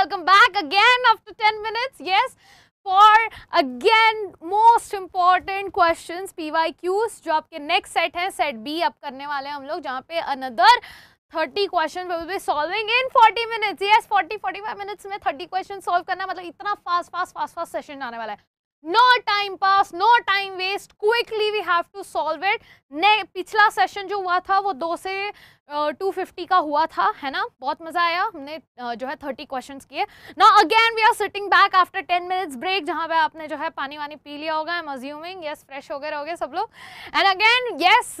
welcome back again after 10 minutes. Yes, for again most important questions PYQs जो आपके next set है set B अब करने वाले हैं हम लोग जहाँ पे another 30 question we will be solving in 40 minutes yes 40 45 minutes में 30 क्वेश्चन सॉल्व करना मतलब इतना fast fast fast fast session आने वाला है no time pass no time waste quickly we have to solve it ने पिछला सेशन जो हुआ था वो दो से टू फिफ्टी का हुआ था है ना बहुत मज़ा आया हमने जो है थर्टी क्वेश्चन किए ना again we are sitting back after ten minutes break जहाँ पे आपने जो है पानी वानी पी लिया होगा एम अज्यूमिंग येस फ्रेश हो गए रहोगे सब लोग एंड अगेन येस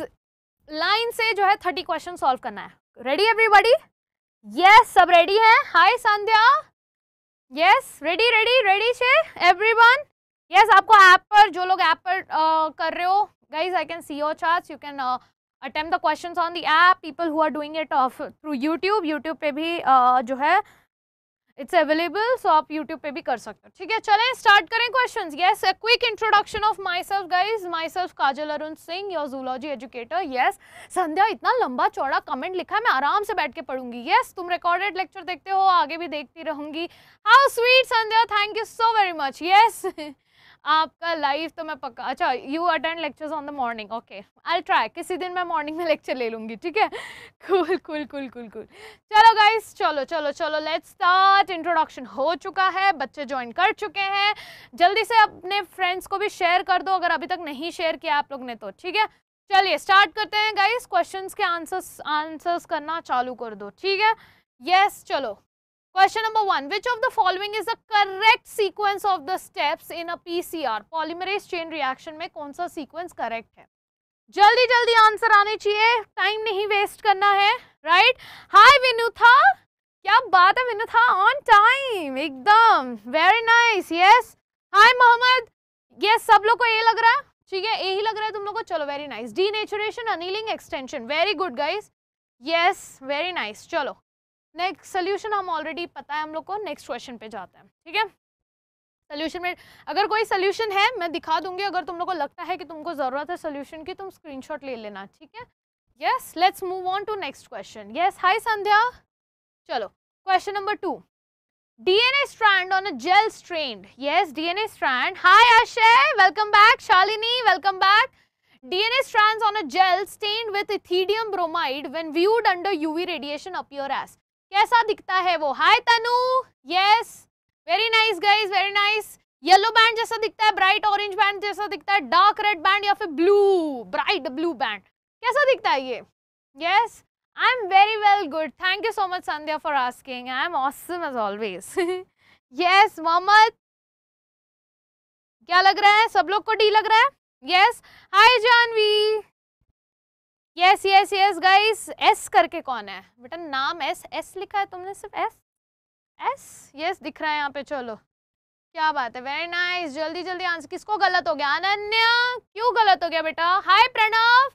लाइन से जो है थर्टी क्वेश्चन सॉल्व करना है रेडी एवरीबडी येस सब रेडी हैं hi Sandhya yes ready ready ready every one yes आपको ऐप पर जो लोग ऐप पर uh, कर रहे हो guys I can see your charge you can attempt the question on the app people who are doing it of through YouTube YouTube पे भी uh, जो है इट्स अवेलेबल सो आप यूट्यूब पे भी कर सकते हो ठीक है चलें स्टार्ट करें question yes quick introduction of myself guys myself Kajal Arun Singh your zoology educator yes Sandhya इतना लंबा चौड़ा कमेंट लिखा है मैं आराम से बैठ के पढ़ूंगी येस yes, तुम रिकॉर्डेड लेक्चर देखते हो आगे भी देखती रहूंगी how sweet Sandhya thank you so very much yes आपका लाइव तो मैं पक्का अच्छा you attend lectures on the morning okay I try किसी दिन मैं मॉर्निंग में लेक्चर ले लूँगी ठीक है कुल कुल कुल कुल कुल चलो गाइस चलो चलो चलो लेट्स स्टार्ट इंट्रोडक्शन हो चुका है बच्चे ज्वाइन कर चुके हैं जल्दी से अपने फ्रेंड्स को भी शेयर कर दो अगर अभी तक नहीं शेयर किया आप लोग ने तो ठीक है चलिए स्टार्ट करते हैं गाइस क्वेश्चंस के आंसर्स आंसर्स करना चालू कर दो ठीक है यस yes, चलो question number one which of the following is the correct sequence of the steps in a PCR polymerase chain reaction में कौन सा सीक्वेंस करेक्ट है जल्दी जल्दी आंसर आने चाहिए टाइम नहीं वेस्ट करना है राइट हाय विनुथा क्या बात है विनुथा ऑन टाइम एकदम very nice yes hi Mohammad yes सब लोग को ए लग रहा है ठीक है ए ही लग रहा है तुम लोग को चलो very nice denaturation annealing extension very good guys yes very nice चलो नेक्स्ट सोल्यूशन हम ऑलरेडी पता है हम लोग को नेक्स्ट क्वेश्चन पे जाते हैं ठीक है सोल्यूशन में अगर कोई सोल्यूशन है मैं दिखा दूंगी अगर तुम लोग को लगता है कि तुमको ज़रूरत है सोल्यूशन की तुम स्क्रीनशॉट ले लेना ठीक है yes let's move on to next question yes hi Sandhya चलो question number two DNA strand on a gel strained. Yes, DNA strand. Hi Ashay, welcome back. Shalini, welcome back. DNA strands on a gel stained with ethidium bromide when viewed under UV radiation appear as कैसा दिखता है वो hi Tanu yes very nice guys very nice yellow band जैसा दिखता है bright orange band जैसा दिखता है डार्क रेड बैंड या फिर ब्लू ब्राइट ब्लू बैंड कैसा दिखता है ये yes I am very well good thank you so much Sandhya for asking I am awesome as always yes Mohammad क्या लग रहा है सब लोग को डी लग रहा है yes hi Janvi yes yes yes guys S करके कौन है बेटा नाम एस एस लिखा है तुमने सिर्फ एस एस यस दिख रहा है यहाँ पे चलो क्या बात है वेरी नाइस जल्दी जल्दी आंसर किसको गलत हो गया अनन्या क्यों गलत हो गया बेटा हाय प्रणव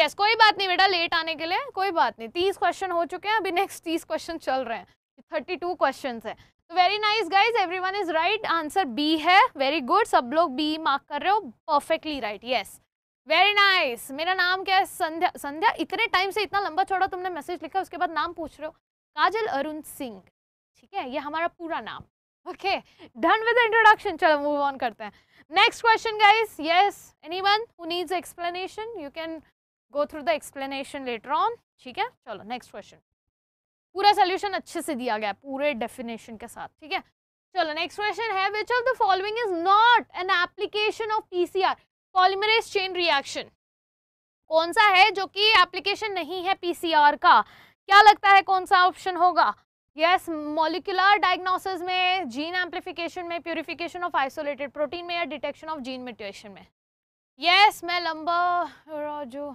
यस कोई बात नहीं बेटा लेट आने के लिए कोई बात नहीं तीस क्वेश्चन हो चुके हैं अभी नेक्स्ट तीस क्वेश्चन चल रहे हैं थर्टी टू क्वेश्चन है तो very nice guys every one is right answer B है वेरी गुड सब लोग बी मार्क कर रहे हो perfectly right yes very nice मेरा नाम क्या है संध्या संध्या इतने टाइम से इतना लंबा चौड़ा तुमने मैसेज लिखा उसके बाद नाम पूछ रहे हो काजल अरुण सिंह ठीक है ये हमारा पूरा नाम ओके डन विद इंट्रोडक्शन चलो मूव ऑन करते हैं next question guys yes anyone who needs explanation you can go through the explanation later on ठीक है चलो नेक्स्ट क्वेश्चन पूरा सोल्यूशन अच्छे से दिया गया पूरे डेफिनेशन के साथ ठीक है चलो नेक्स्ट क्वेश्चन है which of the following is not an application of PCR polymerase chain reaction कौन सा है जो कि एप्लीकेशन नहीं है पीसीआर का क्या लगता है कौन सा ऑप्शन होगा यस मॉलिकुलर डायग्नोसिस में जीन एम्प्लीफिकेशन में प्यूरिफिकेशन ऑफ आइसोलेटेड प्रोटीन में या डिटेक्शन ऑफ जीन म्यूटेशन में यस yes, मैं लंबा जो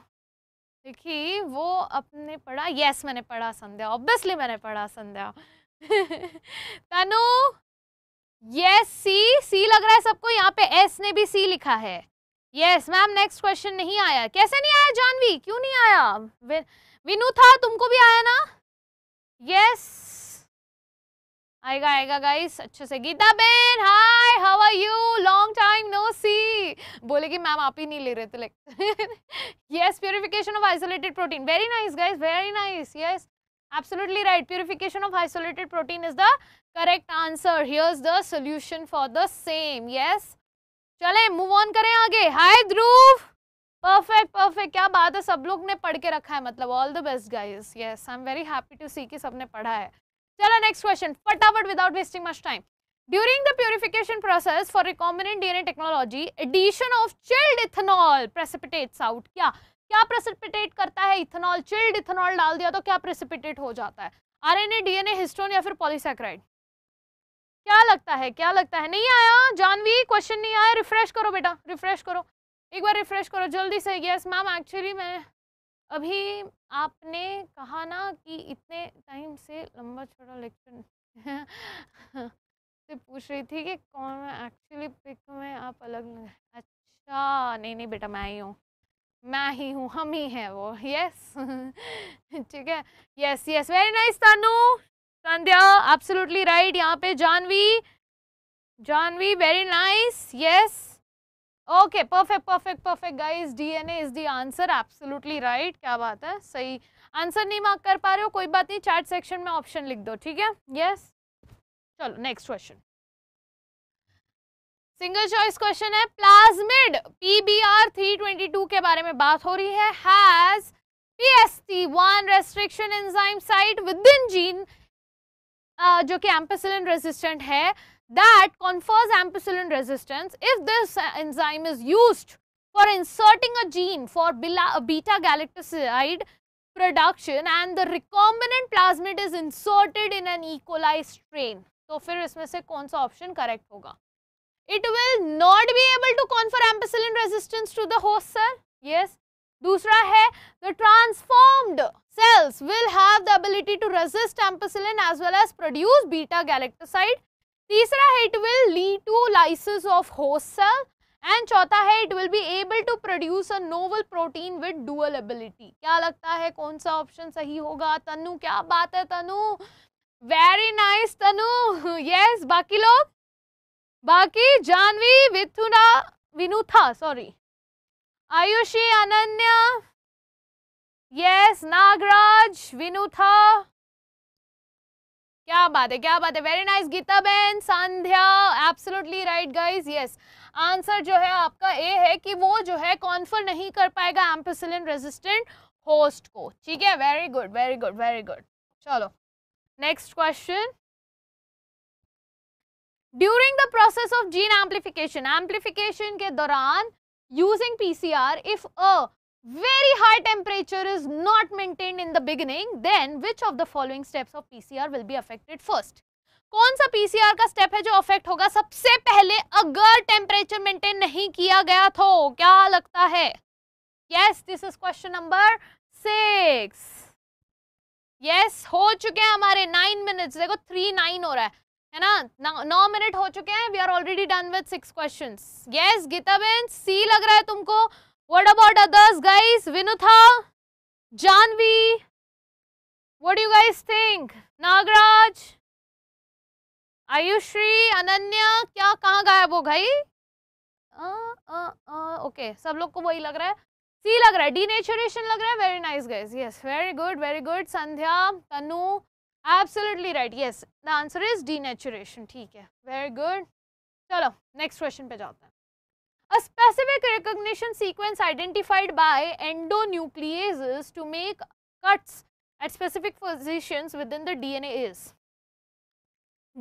देखी वो अपने पढ़ा यस yes, मैंने पढ़ा संध्या ऑब्वियसली मैंने पढ़ा संध्या तनु यस सी सी लग रहा है सबको यहाँ पे एस ने भी सी लिखा है यस मैम नेक्स्ट क्वेश्चन नहीं आया कैसे नहीं आया जानवी क्यों नहीं आया विनू था तुमको भी आया ना यस आएगा आएगा गाइस अच्छे से Geeta ben hi how are you long time no see बोले कि मैम आप ही नहीं ले रहे थे like yes purification of isolated protein very nice guys very nice yes absolutely right purification of isolated protein is the correct answer here's the solution for the same yes चले move on करें आगे हाय ध्रुव perfect perfect क्या बात है सब लोग ने पढ़ के रखा है मतलब all the best guys yes I am very happy to see कि सबने पढ़ा है चलो नेक्स्ट क्वेश्चन फटाफट without wasting much time during the purification process for recombinant DNA technology addition of chilled ethanol precipitates out क्या क्या precipitate करता है इथेनॉल चिल्ड इथेनॉल डाल दिया तो क्या प्रेसिपिटेट हो जाता है आरएनए, डीएनए, हिस्टोन या फिर पॉलीसैक्राइड क्या लगता है क्या लगता है नहीं आया जानवी क्वेश्चन नहीं आया रिफ्रेश करो बेटा रिफ्रेश करो एक बार रिफ्रेश करो जल्दी से यस मैम एक्चुअली मैं अभी आपने कहा ना कि इतने टाइम से लंबा छोटा लेक्चर से पूछ रही थी कि कौन मैं एक्चुअली पिक में आप अलग अच्छा नहीं नहीं बेटा मैं ही हूँ मैं ही हूँ हम ही हैं वो यस ठीक है yes yes very nice Tanu Sandhya absolutely right यहाँ पे Janvi Janvi very nice yes okay perfect perfect perfect guys DNA is the answer absolutely right क्या बात है सही आंसर नहीं मार्क कर पा रहे हो कोई बात नहीं चैट सेक्शन में ऑप्शन लिख दो ठीक है यस चलो next question single choice question है प्लाज्मिड पीबीआर 322 के बारे में बात हो रही है has PST one restriction enzyme site within gene जो कि एम्पेसिलिन रेजिस्टेंट है that confers ampicillin resistance if this enzyme is use for inserting a gene for beta galactoside production and the recombinant plasmid is inserted in an E coli strain तो फिर इसमें से कौन सा option correct होगा it will not be able to confer ampicillin resistance to the host sir yes दूसरा है the transformed cells will have the ability to resist ampicillin as well as produce beta galactocyte. तीसरा है it will lead to lysis of host cell and चौथा है it will be able to produce a novel protein with dual ability क्या लगता है कौन सा option सही होगा तनु क्या बात है Tanu very nice Tanu yes बाकी लोग बाकी जानवी विथुना विनुथा सॉरी आयुषी अनन्या यस नागराज विनुथा क्या बात है क्या बात है वेरी नाइस गीता बहन Sandhya absolutely right guys yes answer जो है आपका ए है कि वो जो है कॉन्फर नहीं कर पाएगा एम्पोसिलिन रेजिस्टेंट होस्ट को ठीक है very good very good very good चलो next question during the process of gene amplification amplification के दौरान using PCR if a very high temperature is not maintained in the beginning then which of the following steps of PCR will be affected first कौन सा PCR का step है जो affect होगा सबसे पहले अगर टेम्परेचर मेंटेन नहीं किया गया तो क्या लगता है yes this is question number six yes हो चुके हैं हमारे नाइन मिनट्स देखो थ्री नाइन हो रहा है है ना नौ मिनट हो चुके हैं we are already done with six questions yes Geetaben C लग रहा है तुमको What about others guys? Vinutha, Janvi, what do you guys think? Nagraj, Ayushree, Ananya, क्या कहाँ गायब हो गई? ओके सब लोग को वही लग रहा है सी लग रहा है डी नेचुरेशन लग रहा है very nice guys yes very good very good Sandhya Tanu absolutely right yes the answer is denaturation ठीक है वेरी गुड चलो नेक्स्ट क्वेश्चन पे जाते हैं A specific recognition sequence identified by endonucleases to make cuts at specific positions within the DNA is.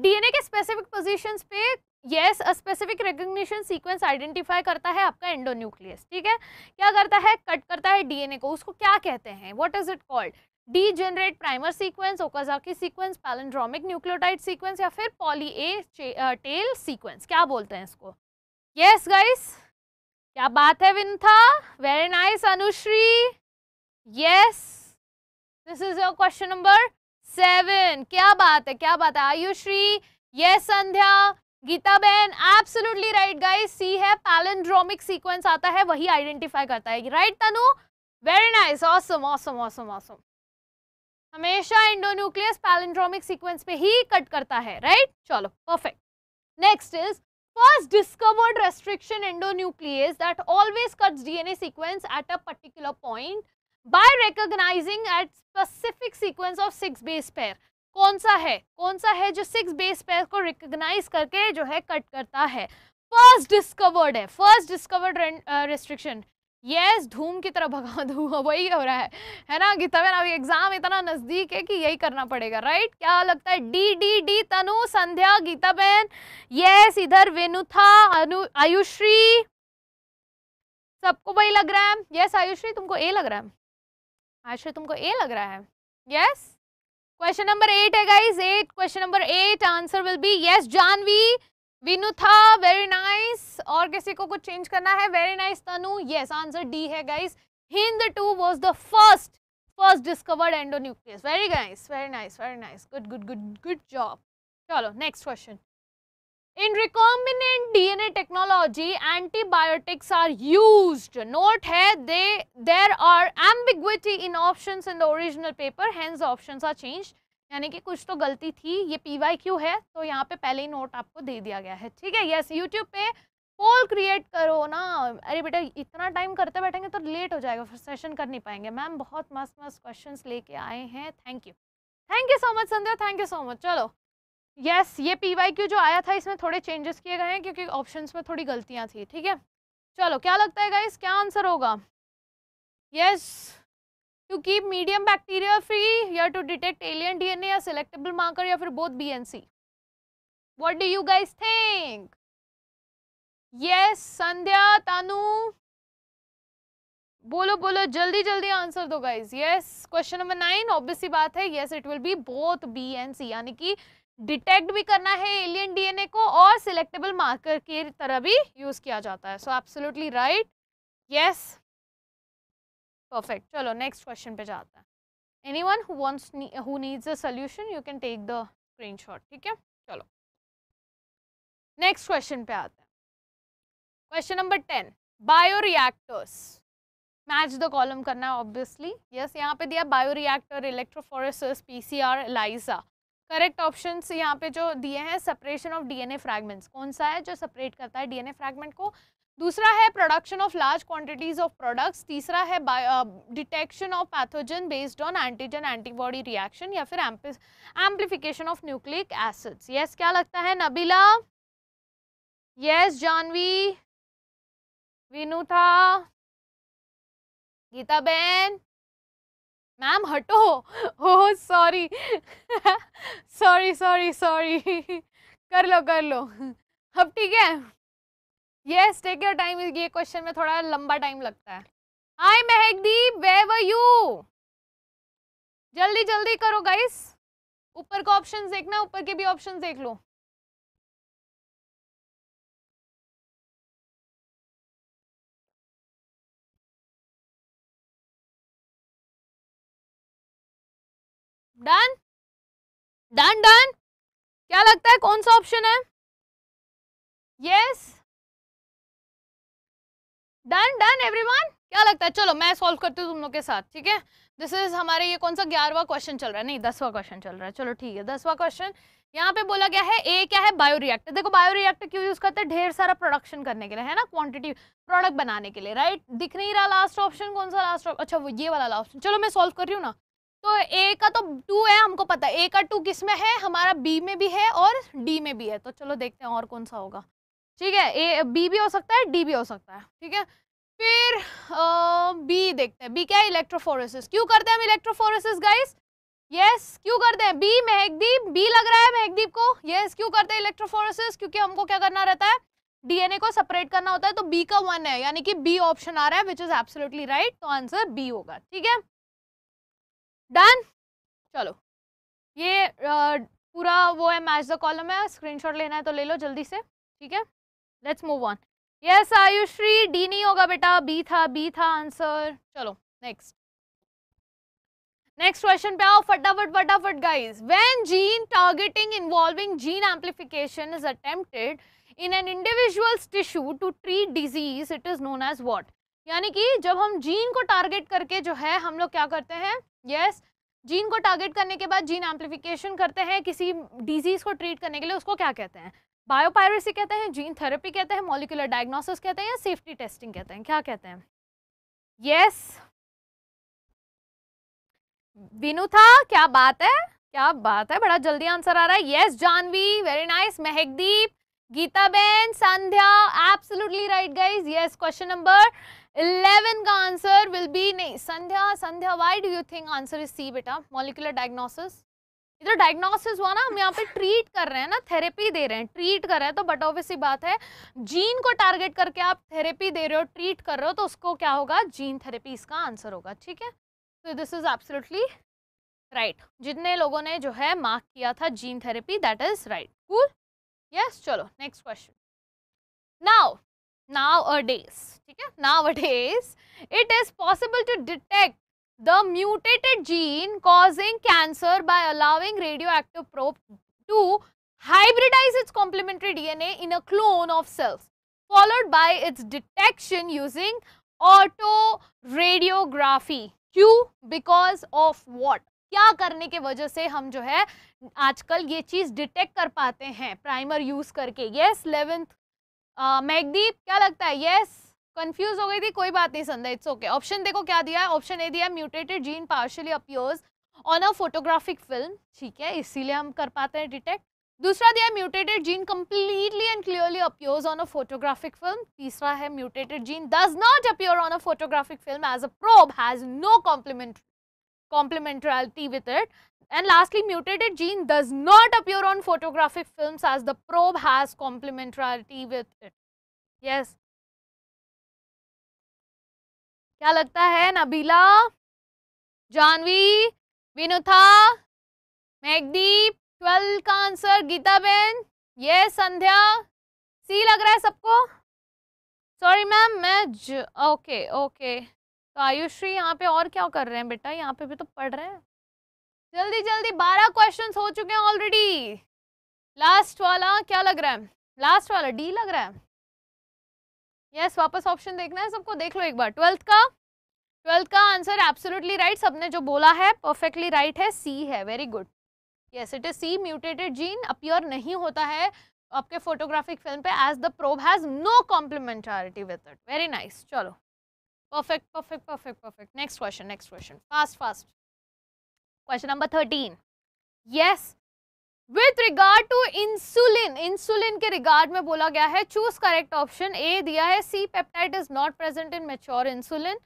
DNA के specific positions पे yes a specific recognition sequence identify करता है आपका एंडोन्यूक्लियस ठीक है क्या करता है कट करता है डीएनए को उसको क्या कहते हैं what is it called degenerate primer sequence Okazaki sequence palindromic nucleotide sequence या फिर पॉली ए टेल सीक्वेंस क्या बोलते हैं इसको यस yes, गाइस क्या बात है Vintha very nice Anushree yes this is your question number seven क्या बात है क्या बात है आयुश्री यस yes, संध्या गीता बहन एब्सोल्युटली राइट गाइस सी है पैलेंड्रोमिक सीक्वेंस आता है वही आइडेंटिफाई करता है right Tanu very nice awesome awesome awesome awesome हमेशा इंडोन्यूक्लियस पैलेंड्रोमिक सीक्वेंस पे ही कट करता है राइट right? चलो perfect next is first discovered restriction endonuclease that always cuts DNA sequence at a particular point by recognizing at specific sequence of six base pair. कौन सा है कौन सा है जो सिक्स बेस पेयर को रिकग्नाइज करके जो है कट करता है फर्स्ट डिस्कवर्ड है फर्स्ट डिस्कवर्ड रेस्ट्रिक्शन यस धूम की तरह भगा धुआं वही हो रहा है है ना कि तब ना एग्जाम इतना नजदीक है कि यही करना पड़ेगा राइट क्या लगता है D D D Tanu Sandhya Geeta Geetaben yes इधर वेनुथा अनु आयुश्री सबको वही लग रहा है यस आयुश्री तुमको ए लग रहा है आयुश्री तुमको ए लग रहा है यस क्वेश्चन नंबर एट है guys eight question number eight answer will be yes Janvi Vinutha very nice और किसी को कुछ चेंज करना है very nice Tanu yes answer D है guys Hind two was the first first discovered endonuclease very guys very nice very nice good good good good job चलो next question in recombinant DNA technology antibiotics are used note है दे there are ambiguity in option in the original paper hence option are changed यानी कि कुछ तो गलती थी ये पी वाई क्यू है तो यहाँ पे पहले ही नोट आपको दे दिया गया है ठीक है यस यूट्यूब पे पोल क्रिएट करो ना अरे बेटा इतना टाइम करते बैठेंगे तो लेट हो जाएगा फिर सेशन कर नहीं पाएंगे मैम बहुत मस्त मस्त क्वेश्चन लेके आए हैं thank you thank you so much Sandhya thank you so much चलो यस yes, ये पी वाई क्यू जो आया था इसमें थोड़े चेंजेस किए गए हैं क्योंकि ऑप्शंस में थोड़ी गलतियां थी ठीक है चलो क्या लगता है गाइस क्या आंसर होगा yes yes. To keep medium bacteria free या टू डिटेक्ट एलियन डीएनए या सिलेक्टेबल मार्कर या फिर both B and C what do you guys think yes Sandhya Tanu बोलो बोलो जल्दी जल्दी आंसर दो guys yes question number nine obviously बात है yes it will be both B and C यानी कि डिटेक्ट भी करना है एलियन डीएनए को और सिलेक्टेबल मार्कर की तरह भी यूज किया जाता है so absolutely right yes perfect चलो नेक्स्ट क्वेश्चन पे जाते हैं any one wants who needs a solution you can take the screenshot ठीक है चलो नेक्स्ट क्वेश्चन पे आते हैं question number ten bioreactors match the column करना है ऑब्वियसली यस यहाँ पे दिया bio bioreactor electrophoresis PCR ELISA correct option यहाँ पे जो दिए हैं सेपरेशन ऑफ डीएनए फ्रैगमेंट्स कौन सा है जो सेपरेट करता है डीएनए फ्रैगमेंट को दूसरा है production of large quantities of products तीसरा है detection of pathogen based on antigen antibody reaction या फिर amplification of nucleic acids yes क्या लगता है नबीला यस जानवी विनुथा गीता बेन मैम हटो हो सॉरी सॉरी सॉरी सॉरी कर लो कर लो अब ठीक है यस टेक योर टाइम ये क्वेश्चन में थोड़ा लंबा टाइम लगता है आई महकदीप वे वर यू जल्दी जल्दी करो गाइस ऊपर का ऑप्शन देखना ऊपर के भी ऑप्शन देख लो डन डन डन क्या लगता है कौन सा ऑप्शन है yes yes. Done done everyone क्या लगता है चलो मैं सॉल्व करती हूँ तुम लोग के साथ ठीक है दिस इज हमारे ये कौन सा ग्यारहवा क्वेश्चन चल रहा है नहीं दसवा क्वेश्चन चल रहा है चलो ठीक है दसवा क्वेश्चन यहाँ पे बोला गया है ए क्या है बायो रिएक्टर देखो बायो रिएक्टर क्यों यूज करते हैं ढेर सारा प्रोडक्शन करने के लिए है ना क्वांटिटी प्रोडक्ट बनाने के लिए राइट दिख नहीं रहा लास्ट ऑप्शन कौन सा लास्ट अच्छा वो ये वाला लास्ट चलो मैं सॉल्व कर रही हूँ ना तो ए का तो टू है हमको पता है ए का टू किस में है हमारा बी में भी है और डी में भी है तो चलो देखते हैं और कौन सा होगा ठीक है ए बी भी हो सकता है डी भी हो सकता है ठीक है फिर बी देखते हैं बी क्या है इलेक्ट्रोफोरेसिस क्यों करते हैं हम इलेक्ट्रोफोरेसिस गाइस यस क्यों करते हैं बी महकदीप बी लग रहा है महकदीप को यस क्यों करते हैं इलेक्ट्रोफोरेसिस क्योंकि हमको क्या करना रहता है डीएनए को सेपरेट करना होता है तो बी का वन है यानी कि बी ऑप्शन आ रहा है विच इज एब्सोल्युटली राइट तो आंसर बी होगा ठीक है डन चलो ये पूरा वो है मैच द कॉलम है स्क्रीनशॉट लेना है तो ले लो जल्दी से ठीक है let's move on yes Ayushree D नहीं होगा बेटा बी था बी था आंसर चलो नेक्स्ट नेक्स्ट क्वेश्चन पे आओ फटाफट फटाफट guys when gene targeting involving gene amplification is attempted in an individual's tissue to treat disease it is known as what यानी कि जब हम जीन को टारगेट करके जो है हम लोग क्या करते हैं यस yes, जीन को टारगेट करने के बाद जीन एम्प्लीफिकेशन करते हैं किसी डिजीज को ट्रीट करने के लिए उसको क्या कहते हैं बायोपायरेसी कहते हैं जीन थेरेपी कहते हैं मॉलिकुलर डायग्नोसिस कहते हैं या सेफ्टी टेस्टिंग कहते हैं क्या कहते हैं यस विनुथा क्या बात है क्या बात है बड़ा जल्दी आंसर आ रहा है yes Janvi very nice Mehakdeep Geeta ben Sandhya absolutely right guys yes question number 11 का आंसर विल बी नहीं Sandhya Sandhya why do you think answer is C बेटा मॉलिकुलर डायग्नोसिस इधर डायग्नोसिस हुआ ना हम यहाँ पे ट्रीट कर रहे हैं ना थेरेपी दे रहे हैं ट्रीट कर रहे हैं तो बट ऑब्वियस ही बात है जीन को टारगेट करके आप थेरेपी दे रहे हो ट्रीट कर रहे हो तो उसको क्या होगा जीन थेरेपी इसका आंसर होगा ठीक है तो दिस इज एब्सोल्युटली राइट जितने लोगों ने जो है मार्क किया था gene therapy that is right cool yes चलो next question now nowadays ठीक है nowadays it is possible to detect the mutated gene causing cancer by allowing radioactive probe to hybridize its complementary DNA in a clone of cells, followed by its detection using autoradiography. Q because of what? क्या करने के वजह से हम जो है आजकल ये चीज़ डिटेक्ट कर पाते हैं प्राइमर यूज़ करके यस yes, 11th मैगदीप क्या लगता है यस yes? कंफ्यूज हो गई थी कोई बात नहीं संध्या इट्स ओके ऑप्शन देखो क्या दिया है ऑप्शन ए दिया mutated gene partially appears on a photographic film ठीक है इसीलिए हम कर पाते हैं डिटेक्ट दूसरा दिया mutated gene completely and clearly appears on a photographic film तीसरा है mutated gene does not appear on a photographic film as a probe has no complement complementarity with it and lastly mutated gene does not appear on photographic film as the probe has complementarity with it yes क्या लगता है Nabila Janvi Vinutha Magdeep twelve का answer Geeta ben ये संध्या सी लग रहा है सबको sorry ma'am मैं ज ओके ओके तो आयुश्री यहाँ पे और क्या कर रहे हैं बेटा यहाँ पे भी तो पढ़ रहे हैं जल्दी जल्दी बारह क्वेश्चन हो चुके हैं ऑलरेडी लास्ट वाला क्या लग रहा है लास्ट वाला डी लग रहा है यस वापस ऑप्शन देखना है सबको देख लो एक बार ट्वेल्थ का ट्वेल्थ का आंसर एब्सोल्युटली राइट सबने जो बोला है परफेक्टली राइट right है सी है very good yes it is C mutated gene appear नहीं होता है आपके फोटोग्राफिक फिल्म पे as the probe has no complementarity with it very nice चलो perfect perfect perfect perfect next question next question fast fast question number thirteen yes with regard to insulin insulin के regard में बोला गया है choose correct option A दिया है C peptide is not present in mature insulin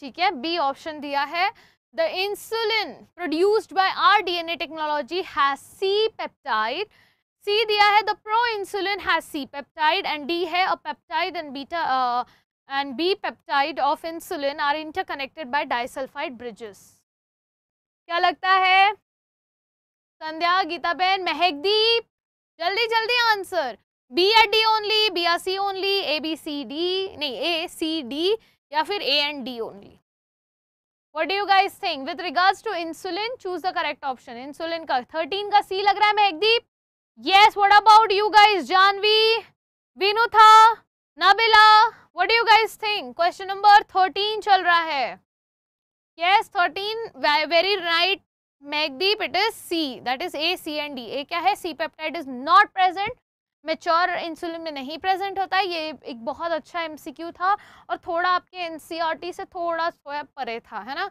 ठीक है B option दिया है the insulin produced by R DNA technology has C peptide C दिया है the pro proinsulin has C peptide and D है A peptide and beta and B peptide of insulin are interconnected by disulphide bridges क्या लगता है संध्या गीता बहन महकदीप जल्दी जल्दी answer B and D only B R C only A B C D नहीं A C D या फिर A and D only what do guys think with regards to insulin choose the correct option insulin का thirteen का C लग रहा है Mehakdeep yes what about you guys Janvi Vinutha Nabila what do guys think question number thirteen चल रहा है yes thirteen very right Magdeep it is C that is A C and D ए क्या है C peptide is not present mature insulin में नहीं present होता है ये एक बहुत अच्छा एमसीक्यू था और थोड़ा आपके एनसीईआरटी e से थोड़ा सोया परे था है ना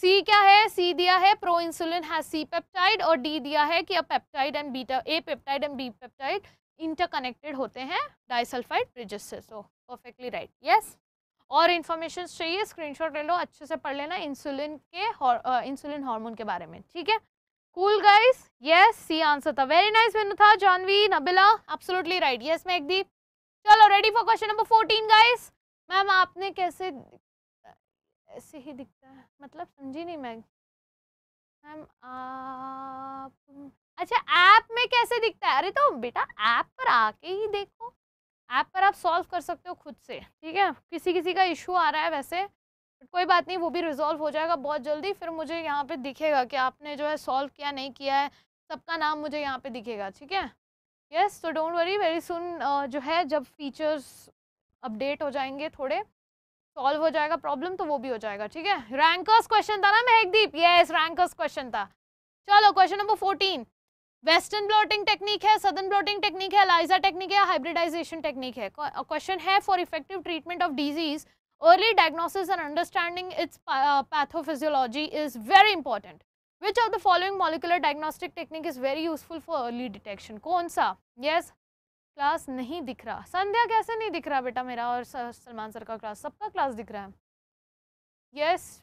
सी क्या है सी दिया है proinsulin has C peptide और डी दिया है कि अब peptide and beta A peptide and B peptide interconnected होते हैं डाइसल्फाइड ब्रिजेस से सो परफेक्टली राइट यस और इन्फॉर्मेशन चाहिए स्क्रीनशॉट ले लो अच्छे से पढ़ लेना इंसुलिन के इंसुलिन हार्मोन के बारे में ठीक है cool guys yes C answer था वेरी नाइस मेनू था Janvi Nabila absolutely right yes मैं एक दी चलो ready for question number fourteen guys ma'am आपने कैसे ऐसे ही दिखता है मतलब समझी नहीं मैं मैम आप अच्छा ऐप में कैसे दिखता है अरे तो बेटा ऐप पर आके ही देखो ऐप पर आप सॉल्व कर सकते हो खुद से ठीक है किसी किसी का इशू आ रहा है वैसे कोई बात नहीं वो भी रिजॉल्व हो जाएगा बहुत जल्दी फिर मुझे यहाँ पे दिखेगा कि आपने जो है सॉल्व किया नहीं किया है सबका नाम मुझे यहाँ पे दिखेगा ठीक है यस तो डोंट वरी वेरी सुन जो है जब फीचर्स अपडेट हो जाएंगे थोड़े सॉल्व हो जाएगा प्रॉब्लम तो वो भी हो जाएगा ठीक है रैंकर्स क्वेश्चन था ना महकदीप यस रैंकर्स क्वेश्चन था चलो question number fourteen western blotting technique है सदन ब्लॉटिंग टेक्निक है अलाइजा टेक्निक है हाइब्रिडाइजेशन टेक्निक है क्वेश्चन है for effective treatment of disease early diagnosis and understanding its pathophysiology is very important which of the following molecular diagnostic technique is very useful for early detection कौन सा yes yes? Class नहीं दिख रहा संध्या कैसे नहीं दिख रहा बेटा मेरा और सलमान सर का क्लास सबका क्लास दिख रहा है यस yes?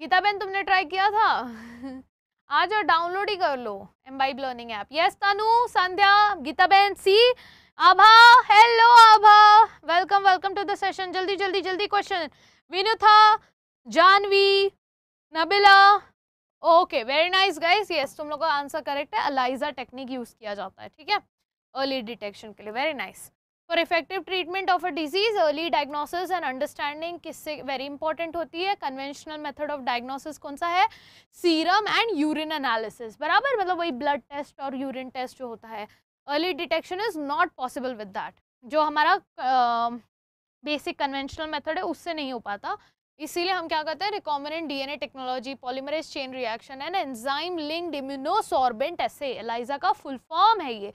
गीता तुमने ट्राई किया था आ जाओ डाउनलोड ही कर लो Embibe learning app yes Tanu Sandhya Geeta बहन C Abha hello Abha welcome welcome to the session जल्दी जल्दी जल्दी question Vinutha Janvi Nabila okay very nice guys yes तुम लोग का आंसर करेक्ट है अलाइजा टेक्निक यूज़ किया जाता है ठीक है अर्ली डिटेक्शन के लिए very nice nice. For effective treatment of a disease early diagnosis and understanding किससे वेरी इंपॉर्टेंट होती है कन्वेंशनल मेथड ऑफ डायग्नोसिस कौन सा है सीरम एंड यूरिन एनालिसिस बराबर मतलब वही ब्लड टेस्ट और यूरिन टेस्ट जो होता है early detection is not possible with that जो हमारा बेसिक कन्वेंशनल मेथड है उससे नहीं हो पाता इसीलिए हम क्या करते हैं and DNA technology polymerase chain reaction and enzyme linked immunosorbent ऐसे एलाइजा का फुल फॉर्म है ये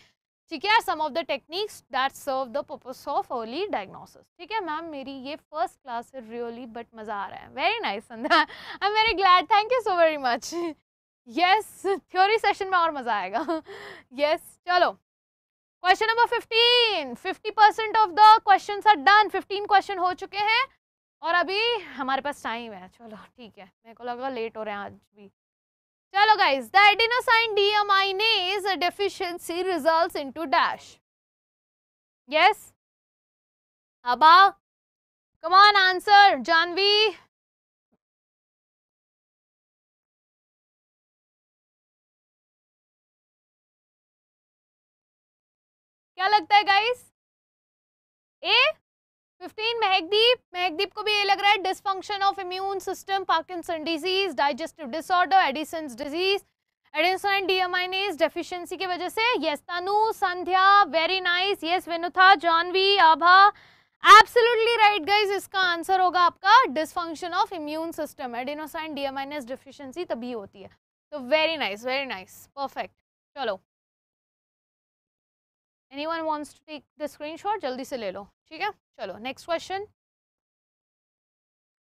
ठीक है some of the techniques that serve the purpose of early diagnosis ठीक है मैम मेरी ये फर्स्ट क्लास है रियली बट मज़ा आ रहा है very nice Sandhya I am very glad thank you so very much yes theory session में और मज़ा आएगा यस yes, चलो question number fifteen fifty percent of the question are done fifteen question हो चुके हैं और अभी हमारे पास टाइम है चलो ठीक है मेरे को लगा लेट हो रहे हैं आज भी Chalo guys, the adenosine deaminase deficiency results into dash. Yes? Abba? Come on, answer, Janvi. क्या लगता है गाइस ए 15 महकदीप महकदीप को भी ये लग रहा है dysfunction of immune system Parkinson disease digestive disorder Addison disease Addison and deaminase deficiency की वजह से yes Tanu Sandhya very nice yes Vinutha Janvi Abha absolutely right guys इसका आंसर होगा आपका dysfunction of immune system adenosine deaminase deficiency तभी होती है तो very nice very nice perfect चलो anyone wants to take the screenshot जल्दी से ले लो ठीक है चलो next question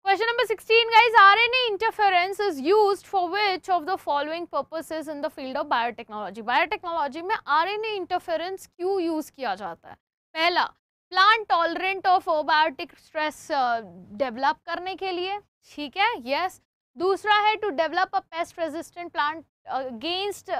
question number 16 guys RNA interference is used for which of the following purposes in the field of biotechnology biotechnology में RNA interference क्यों यूज किया जाता है पहला plant tolerant of abiotic stress develop करने के लिए ठीक है यस yes. दूसरा है to develop a pest resistant plant against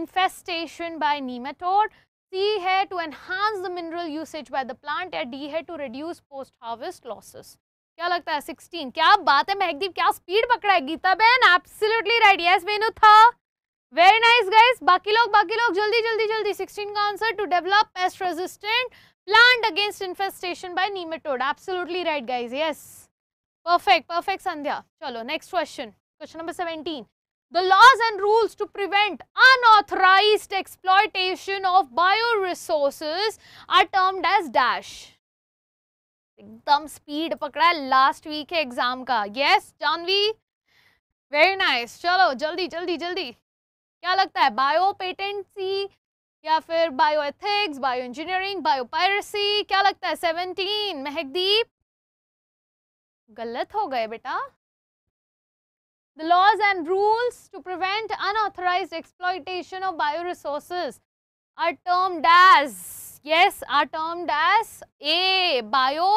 infestation by nematode C है to enhance the mineral usage by the plant या D है to reduce post harvest losses क्या लगता है 16 क्या बात है महकदीप क्या स्पीड पकड़ा है गीता बहन एब्सोल्युटली राइट यस मेनू था वेरी नाइस गाइस बाकी लोग बाकी लोग जल्दी जल्दी जल्दी 16 का answer to develop pest resistant plant against infestation by nematode absolutely right guys yes perfect perfect Sandhya चलो next question question number 17 the laws and rules to prevent unauthorized exploitation of bioresources are termed as dash. एकदम speed पकड़ा है last week है exam का yes Janvi very nice चलो जल्दी जल्दी जल्दी क्या लगता है बायो पेटेंसी या फिर bio ethics bio engineering bio piracy क्या लगता है सेवनटीन महकदीप गलत हो गए बेटा the laws and rules to prevent unauthorized exploitation of bioresources are termed as, yes, are termed as A, bio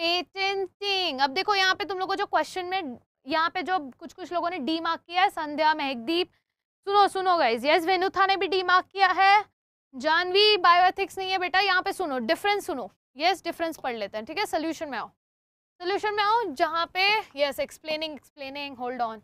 patenting अब देखो यहाँ पे तुम लोगों को जो क्वेश्चन में यहाँ पे जो कुछ कुछ लोगों ने डी मार्क किया है संध्या महकदीप सुनो सुनो गाइज यस वेनुथा ने भी डी मार्क किया है जानवी बायोएथिक्स नहीं है बेटा यहाँ पे सुनो डिफरेंस सुनो यस yes, डिफरेंस पढ़ लेते हैं ठीक है सोल्यूशन में आओ सोल्यूशन में आओ जहाँ पे yes explaining explaining hold on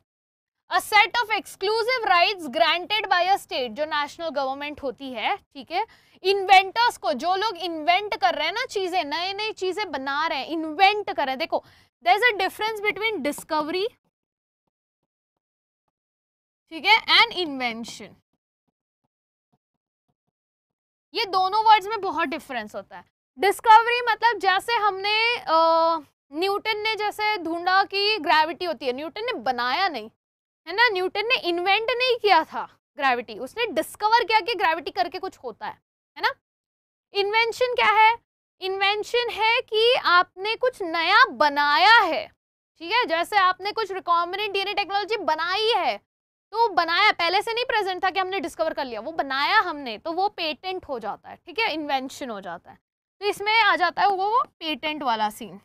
a set of exclusive rights granted by a state जो नेशनल गवर्नमेंट होती है ठीक है इन्वेंटर्स को जो लोग इन्वेंट कर रहे हैं ना चीजें नए नए चीजें बना रहे हैं इन्वेंट कर रहे हैं देखो there is a difference between discovery ठीक है एंड इन्वेंशन ये दोनों वर्ड्स में बहुत डिफरेंस होता है डिस्कवरी मतलब जैसे हमने आ, न्यूटन ने जैसे ढूंढा कि ग्रेविटी होती है न्यूटन ने बनाया नहीं है ना न्यूटन ने इन्वेंट नहीं किया था ग्रेविटी उसने डिस्कवर किया कि ग्रेविटी करके कुछ होता है है ना इन्वेंशन क्या है इन्वेंशन है कि आपने कुछ नया बनाया है ठीक है जैसे आपने कुछ रिकॉमरेंट डी टेक्नोलॉजी बनाई है तो बनाया पहले से नहीं प्रेजेंट था कि हमने डिस्कवर कर लिया वो बनाया हमने तो वो पेटेंट हो जाता है ठीक है इन्वेंशन हो जाता है तो इसमें आ जाता है वो, वो पेटेंट वाला सीन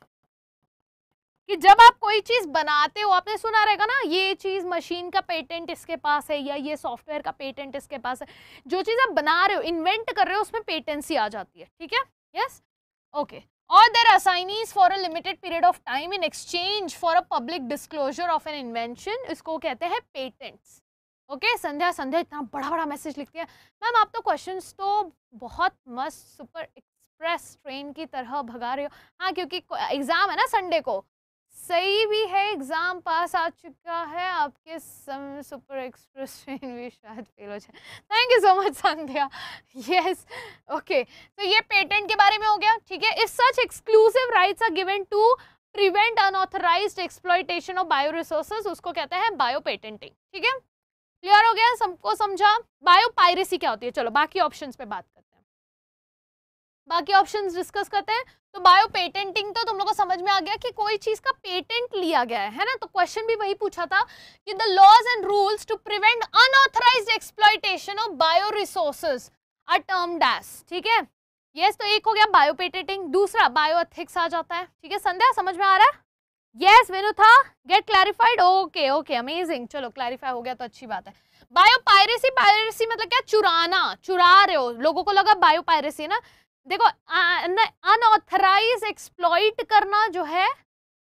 कि जब आप कोई चीज़ बनाते हो आपने सुना रहेगा ना ये चीज़ मशीन का पेटेंट इसके पास है या ये सॉफ्टवेयर का पेटेंट इसके पास है जो चीज़ आप बना रहे हो इन्वेंट कर रहे हो उसमें पेटेंसी आ जाती है ठीक है यस ओके और there assignees for a limited period of time in exchange for a public disclosure of an invention इसको कहते हैं patents okay okay, Sandhya Sandhya इतना बड़ा बड़ा मैसेज लिखती है मैम आप तो क्वेश्चंस तो बहुत मस्त सुपर एक्सप्रेस ट्रेन की तरह भगा रहे हो हाँ क्योंकि एग्ज़ाम है ना संडे को सही भी है एग्ज़ाम पास आ चुका है आपके सम सुपर एक्सप्रेस ट्रेन भी शायद फेल हो जाए thank you so much Sandhya yes okay तो ये पेटेंट के बारे में हो गया ठीक है इस such exclusive rights are given to prevent unauthorise exploitation of bio resources उसको कहते हैं बायो पेटेंटिंग ठीक है क्लियर हो गया सबको समझा बायो पायरेसी क्या होती है चलो बाकी ऑप्शन पे बात करते हैं बाकी ऑप्शन डिस्कस करते हैं तो बायो पेटेंटिंग तो तुम लोग को समझ में आ गया कि कोई चीज का पेटेंट लिया गया है है ना तो क्वेश्चन भी वही पूछा था कि the laws and rules to prevent unauthorise exploitation of bio resources are term dash ठीक है यस yes, तो एक हो गया बायो पेटेंटिंग दूसरा बायो एथिक्स आ जाता है ठीक है संध्या समझ में आ रहा है यस वेनु था get clarified okay okay amazing चलो क्लैरिफाई हो गया तो अच्छी बात है बायो पायरेसी पायरेसी मतलब क्या चुराना चुरा रहे हो लोगों को लगा बायो पायरेसी है ना देखो अनऑथराइज एक्सप्लॉइट करना जो है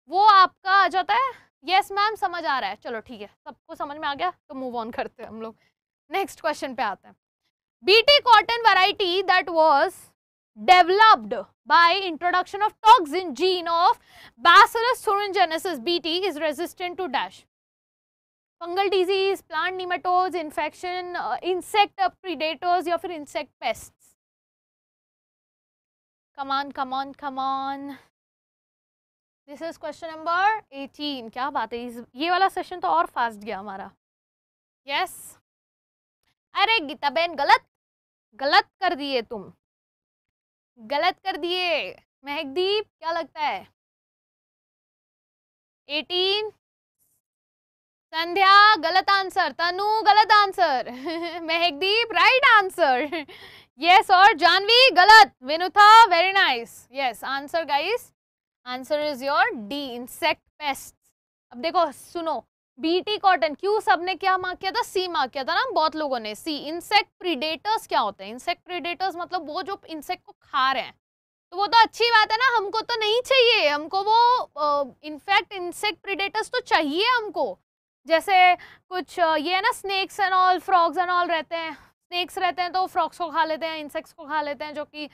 वो आपका आ जाता है येस मैम समझ आ रहा है चलो ठीक है सबको समझ में आ गया तो मूव ऑन करते हैं हम लोग नेक्स्ट क्वेश्चन पे आते हैं BT cotton variety that was developed by introduction of toxin gene of bacillus thuringiensis BT is resistant to dash fungal disease plant nematodes infection insect predators या फिर insect pest come on come on come on this is question number eighteen क्या बात है इस ये वाला session तो और फास्ट गया हमारा यस yes. अरे गीता बहन गलत गलत कर दिए तुम गलत कर दिए महकदीप क्या लगता है एटीन संध्या गलत आंसर तनु गलत answer Mehakdeep right answer yes और Janvi galat. Vinutha, very nice. Yes, answer guys. Answer is your D, insect pests. अब देखो सुनो बीटी कॉटन क्यों सबने क्या मार्क किया था सी मार्क किया था ना बहुत लोगों ने सी इंसेक्ट प्रीडेटर्स क्या होते हैं इंसेक्ट प्रीडेटर्स मतलब वो जो इंसेक्ट को खा रहे हैं तो वो तो अच्छी बात है ना हमको तो नहीं चाहिए हमको वो इनफैक्ट इंसेक्ट प्रीडेटर्स तो चाहिए हमको जैसे कुछ ये है ना snakes and all frogs and all रहते हैं स्नेक्स रहते हैं तो फ्रॉक्स को खा लेते हैं इंसेक्ट्स को खा लेते हैं जो कि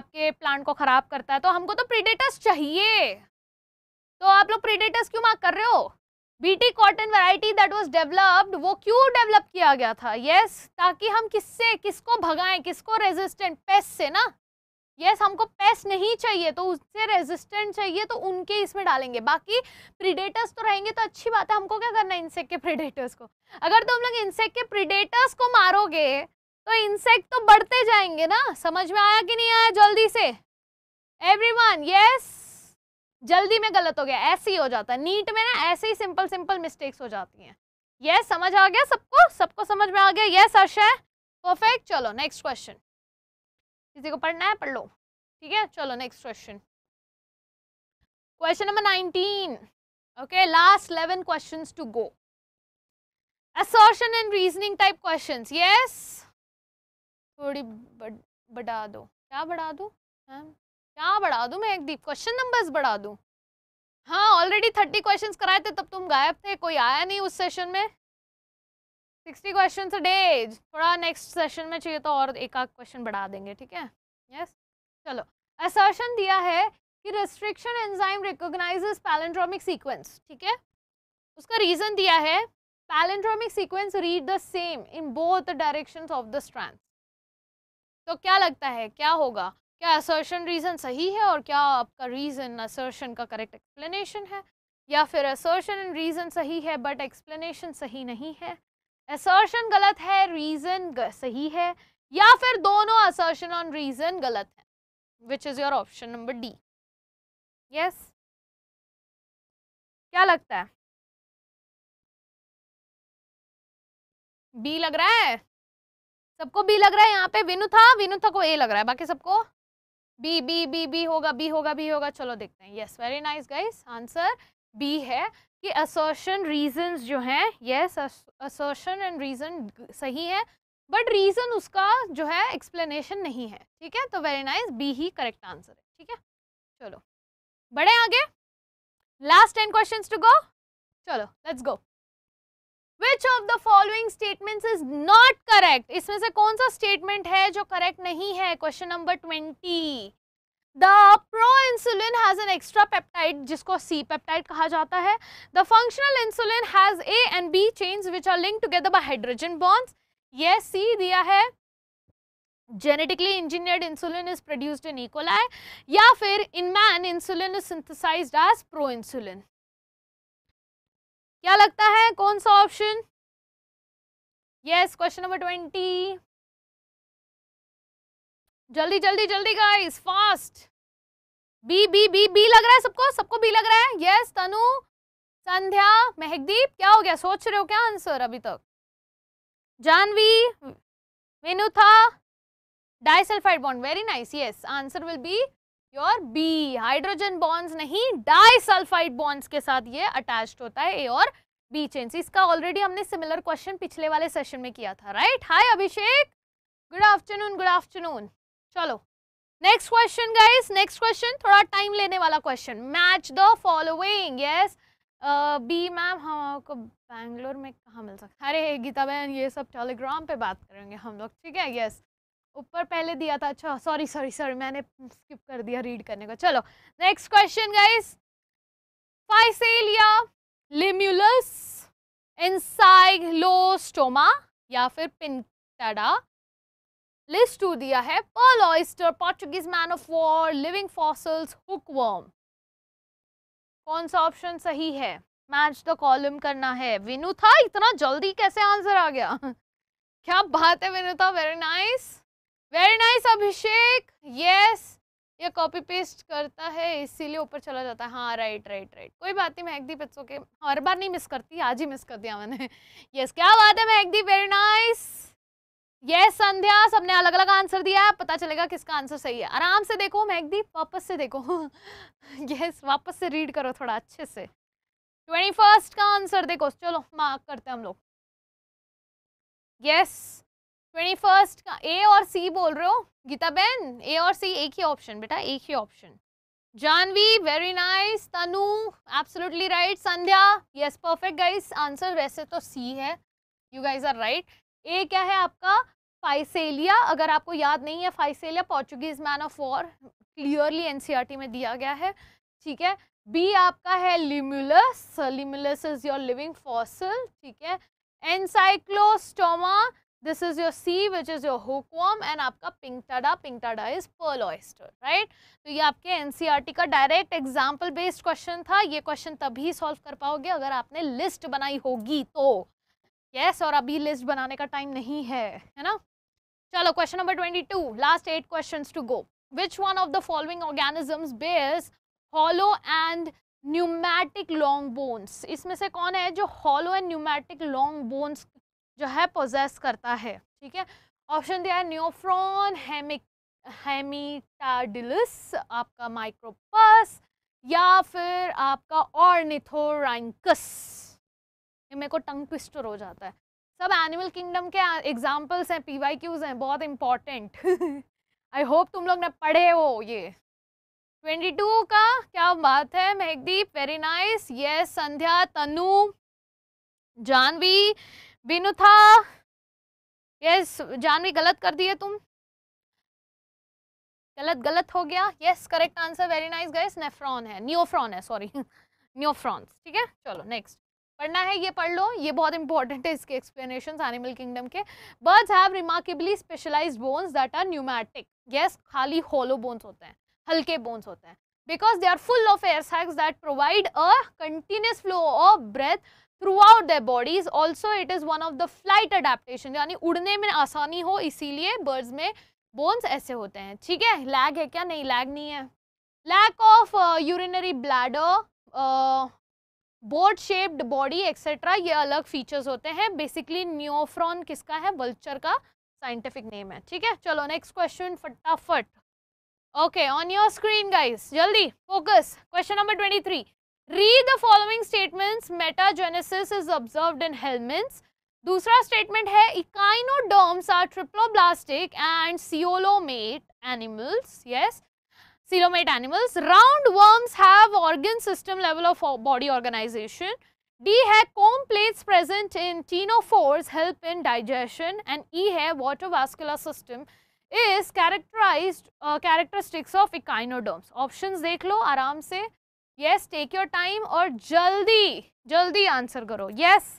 आपके प्लांट को ख़राब करता है तो हमको तो प्रीडेटर्स चाहिए तो आप लोग प्रीडेटर्स क्यों मार्क कर रहे हो BT cotton variety that was developed वो क्यों डेवलप किया गया था यस yes, ताकि हम किससे किसको भगाएं किसको रेजिस्टेंट पेस्ट से ना यस हमको पेस्ट नहीं चाहिए तो उससे रेजिस्टेंट चाहिए तो उनके इसमें डालेंगे बाकी प्रीडेटर्स तो रहेंगे तो अच्छी बात है हमको क्या करना है इंसेक्ट के प्रीडेटर्स को अगर तुम लोग इंसेक्ट के प्रीडेटर्स को मारोगे तो इंसेक्ट तो बढ़ते जाएंगे ना समझ में आया कि नहीं आया जल्दी से वन यस जल्दी में गलत हो गया ऐसे ही हो जाता है नीट में ना ऐसे ही सिंपल सिंपल मिस्टेक्स हो जाती हैं यस समझ आ गया सबको सबको समझ में आ गया यस अर्ष है परफेक्ट चलो नेक्स्ट क्वेश्चन किसी को पढ़ना है पढ़ लो ठीक है चलो next question question number nineteen okay last eleven question to go assertion and reasoning type question yes थोड़ी बढ़ा दो क्या बढ़ा दूँ हाँ? क्या बढ़ा दू मैं एक दीप क्वेश्चन नंबर्स बढ़ा दू हाँ ऑलरेडी थर्टी क्वेश्चंस कराए थे तब तुम गायब थे कोई आया नहीं उस सेशन में सिक्सटी क्वेश्चन अ डे थोड़ा नेक्स्ट सेशन में चाहिए तो और एक आध क्वेश्चन बढ़ा देंगे ठीक है यस yes? चलो असर्शन दिया है कि restriction enzyme recognise palindromic sequence ठीक है उसका रीज़न दिया है palindromic sequence read the same in both direction of the strand तो क्या लगता है क्या होगा क्या असर्शन रीज़न सही है और क्या आपका रीज़न असर्शन का करेक्ट एक्सप्लेनेशन है या फिर असर्शन एंड रीज़न सही है बट एक्सप्लेनेशन सही नहीं है एसर्शन गलत है रीजन सही है या फिर दोनों असर्शन ऑन रीजन गलत है which is your option number D yes क्या लगता है बी लग रहा है सबको बी लग रहा है यहाँ पे विनु था विनु था को ए लग रहा है बाकी सबको बी बी बी बी होगा बी होगा बी होगा चलो देखते हैं yes very nice guys answer B है कि असोशन रीजंस जो हैं यस असोशन एंड रीज़न सही है बट रीज़न उसका जो है एक्सप्लेनेशन नहीं है ठीक है तो वेरी नाइस बी ही करेक्ट आंसर है ठीक है चलो बढ़े आगे last ten question to go चलो let's go which of the following statement is not correct इसमें से कौन सा स्टेटमेंट है जो करेक्ट नहीं है question number twenty the pro insulin has an extra peptide जिसको सी पेप्टाइड कहा जाता है the functional insulin has A and B chains which are link together by hydrogen bonds ये सी दिया है genetically engineered insulin is produced in E coli या फिर in man insulin is is as pro insulin क्या लगता है कौन सा option yes question number twenty जल्दी जल्दी जल्दी guys fast B B B B लग रहा है सबको सबको बी लग रहा है यस तनु संध्या मेहकदीप क्या हो गया सोच रहे हो क्या आंसर अभी तक Janvi Vinutha disulphide bond very nice yes answer will be your B hydrogen bonds नहीं डाइसल्फाइड बॉन्ड्स के साथ ये अटैच्ड होता है ए और बी चेन्स इसका ऑलरेडी हमने सिमिलर क्वेश्चन पिछले वाले सेशन में किया था right hi Abhishek good afternoon good afternoon चलो next question guys next question थोड़ा टाइम लेने वाला question match the following yes B ma'am हम आपको बैंगलोर में कहाँ मिल सकता है अरे गीता बहन ये सब टेलीग्राम पे बात करेंगे हम लोग ठीक है यस ऊपर पहले दिया था अच्छा सॉरी सॉरी सॉरी मैंने स्किप कर दिया रीड करने का चलो next question guys Limulus Ancylostoma या फिर पिंटाडा लिस्ट टू दिया है pearl oyster Portuguese man of war living fossils hookworm कौन सा ऑप्शन सही है मैच द कॉलम करना है विनू था इतना जल्दी कैसे आंसर आ गया क्या बात है Vinutha very nice very nice Abhishek yes ये कॉपी पेस्ट करता है इसीलिए ऊपर चला जाता है हाँ राइट राइट राइट कोई बात नहीं महकदीप इट्स ओके हर बार नहीं मिस करती आज ही मिस कर दिया मैंने यस क्या बात है Mehakdeep very nice yes yes, Sandhya सबने अलग अलग आंसर दिया है पता चलेगा किसका आंसर सही है आराम से देखो मैगदी वापस से देखो यस yes, वापस से रीड करो थोड़ा अच्छे से ट्वेंटी फर्स्ट का आंसर देखो चलो मार्क करते हैं हम लोग यस ट्वेंटी फर्स्ट का ए और सी बोल रहे हो गीता बहन ए और सी एक ही ऑप्शन बेटा एक ही option Janvi very nice Tanu absolutely right Sandhya yes perfect guys answer वैसे तो सी है you guys are right A क्या है आपका फाइसेलिया अगर आपको याद नहीं है Physalia Portuguese man of war clearly NCERT e में दिया गया है ठीक है बी आपका है Limulus Limulus is your living fossil ठीक है Ancylostoma this is your C which is your hookworm and आपका Pinctada Pinctada is pearl oyster right तो ये आपके NCERT का डायरेक्ट एग्जाम्पल बेस्ड क्वेश्चन था ये क्वेश्चन तभी सॉल्व कर पाओगे अगर आपने लिस्ट बनाई होगी तो यस और अभी लिस्ट बनाने का टाइम नहीं है है ना चलो question number twenty two last eight question to go which one of the following organisms bears hollow and pneumatic long bones इसमें से कौन है जो hollow and pneumatic long bones जो है पोजेस करता है ठीक है ऑप्शन दिया है न्योफ्रॉन हेमिक हेमिटाडिलस आपका माइक्रोपस या फिर आपका ऑर्निथोराइंकस ये मेरे को टंग ट्विस्टर हो जाता है सब एनिमल किंगडम के एग्जाम्पल्स हैं पी वाई क्यूज़ हैं बहुत इंपॉर्टेंट आई होप तुम लोग ने पढ़े हो ये 22 का क्या बात है Mehdeep very nice yes Sandhya Tanu Janvi Vinutha yes Janvi गलत कर दिए तुम गलत गलत हो गया yes correct answer very nice guys nephron है न्योफ्रॉन है सॉरी न्योफ्रॉन्स ठीक है चलो नेक्स्ट पढ़ना है ये पढ़ लो ये बहुत इंपॉर्टेंट है इसके एक्सप्लेनेशन एनिमल किंगडम के birds have remarkably specialise bones that are pneumatic guys खाली होलो बोन्स होते हैं हल्के बोन्स होते हैं because they are full of air sacs that provide a continuous flow of breath throughout the bodies also it is one of the flight adaptation यानी उड़ने में आसानी हो इसीलिए बर्ड्स में बोन्स ऐसे होते हैं ठीक है लैग है क्या नहीं लैग नहीं है lack of urinary bladder boat shaped body etcetera ये अलग फीचर्स होते हैं बेसिकली न्योफ्रॉन किसका है वल्चर का साइंटिफिक नेम है ठीक है चलो नेक्स्ट क्वेश्चन फटाफट okay on your screen guys जल्दी focus question number twenty three read the following statements metagenesis is observe in helminths दूसरा स्टेटमेंट है echinoderms are triploblastic and coelomate animals yes coelomate animals. Roundworms have organ system level of body organization. D है comb plates present in tenophores help in digestion and E है water vascular system is characterized uh, characteristics of echinoderms. Options देख लो आराम से yes take your time और जल्दी जल्दी आंसर करो yes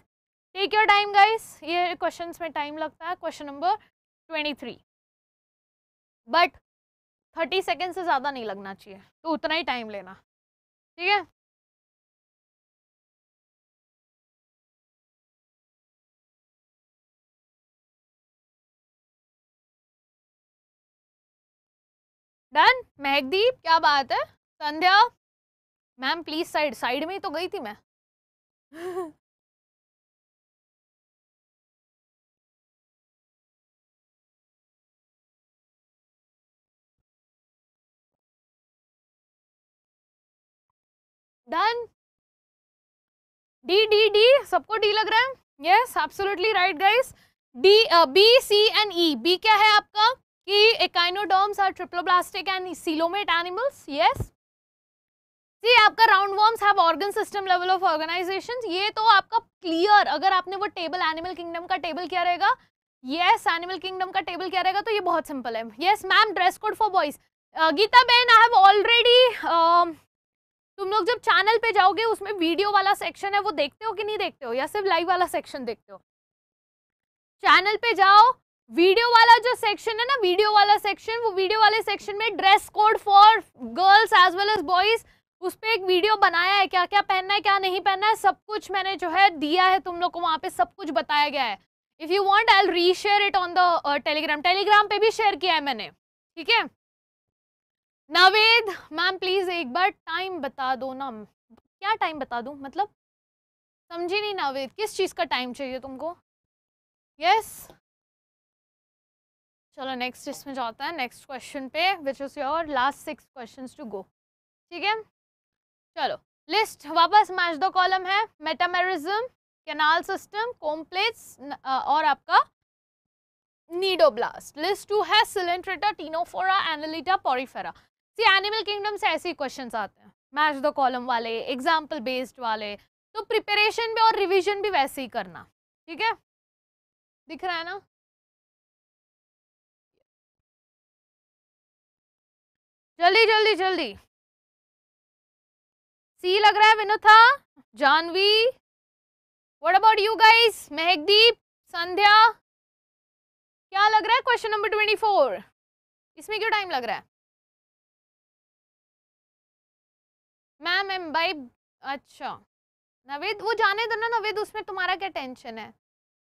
take your time guys ये क्वेश्चंस में टाइम लगता है question number 23 but thirty second से ज़्यादा नहीं लगना चाहिए तो उतना ही टाइम लेना ठीक है डन महकदीप क्या बात है Sandhya ma'am please side side में ही तो गई थी मैं डन डी डी डी सबको डी लग रहा है yes absolutely right guys D B C and E B क्या है आपका कि echinoderms are triploblastic and coelomate animals yes C आपका roundworms have organ system level of organisation ये तो आपका क्लियर अगर आपने वो टेबल एनिमल किंगडम का टेबल क्या रहेगा यस एनिमल किंगडम का टेबल क्या रहेगा तो ये बहुत सिंपल है yes ma'am dress code for boys Geeta ben I have already तुम लोग जब चैनल पे जाओगे उसमें वीडियो वाला सेक्शन है वो देखते हो कि नहीं देखते हो या सिर्फ लाइव वाला सेक्शन देखते हो चैनल पे जाओ वीडियो वाला जो सेक्शन है ना वीडियो वाला सेक्शन वो वीडियो वाले सेक्शन में dress code for girls as well as boys उस पर एक वीडियो बनाया है क्या क्या पहनना है क्या नहीं पहनना है सब कुछ मैंने जो है दिया है तुम लोग को वहाँ पे सब कुछ बताया गया है if you want I reshare it on the Telegram Telegram पे भी शेयर किया है मैंने ठीक है नावेद मैम प्लीज एक बार टाइम बता दो ना क्या टाइम बता दूँ मतलब समझी नहीं नावेद किस चीज़ का टाइम चाहिए तुमको यस yes? चलो नेक्स्ट इसमें जाता है नेक्स्ट क्वेश्चन पे which is your last six question to go ठीक है चलो लिस्ट वापस मैच दो कॉलम है मेटामेरिज्म कैनाल सिस्टम कॉम्प्लेक्स और आपका नीडोब्लास्ट लिस्ट टू है Coelenterata Ctenophora Annelida Porifera see animal kingdom से ऐसे ही क्वेश्चन आते हैं मैच द कॉलम वाले एग्जाम्पल बेस्ड वाले तो प्रिपरेशन भी और रिविजन भी वैसे ही करना ठीक है दिख रहा है ना जल्दी जल्दी जल्दी सी लग रहा है Vinutha Janvi what about you guys Mehakdeep Sandhya क्या लग रहा है क्वेश्चन नंबर ट्वेंटी फोर इसमें क्यों टाइम लग रहा है मैम एम बाई अच्छा नवेद वो जाने दो ना नवेद उसमें तुम्हारा क्या टेंशन है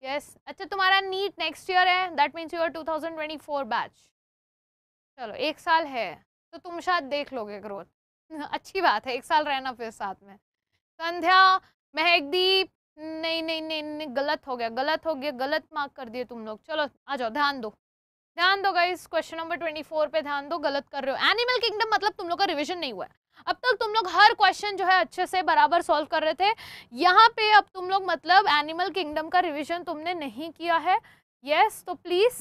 यस yes. अच्छा तुम्हारा नीट नेक्स्ट ईयर है that means your four batch चलो एक साल है तो तुम शायद देख लोगे ग्रोथ अच्छी बात है एक साल रहना फिर साथ में संध्या महकदीप नहीं नहीं नहीं नहीं गलत हो गया गलत हो गया गलत मार्क कर दिए तुम लोग चलो आ जाओ ध्यान दो ध्यान दो guys question number twenty four पे ध्यान दो गलत कर रहे हो एनिमल किंगडम मतलब तुम लोग का रिवीजन नहीं हुआ है अब तक तुम लोग हर क्वेश्चन जो है अच्छे से बराबर सॉल्व कर रहे थे यहाँ पे अब तुम लोग मतलब एनिमल किंगडम का रिविजन तुमने नहीं किया है यस yes, तो please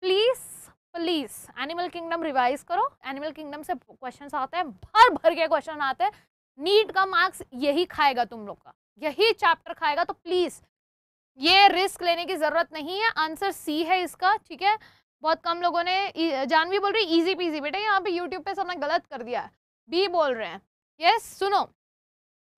please please animal kingdom revise करो एनिमल किंगडम से क्वेश्चन आते हैं भर भर के क्वेश्चन आते हैं नीट का मार्क्स यही खाएगा तुम लोग का यही चैप्टर खाएगा तो प्लीज़ ये रिस्क लेने की ज़रूरत नहीं है आंसर सी है इसका ठीक है बहुत कम लोगों ने जानवी बोल रही इजी पीजी बेटा यहाँ पे यूट्यूब पे सबने गलत कर दिया है बी बोल रहे हैं यस yes, सुनो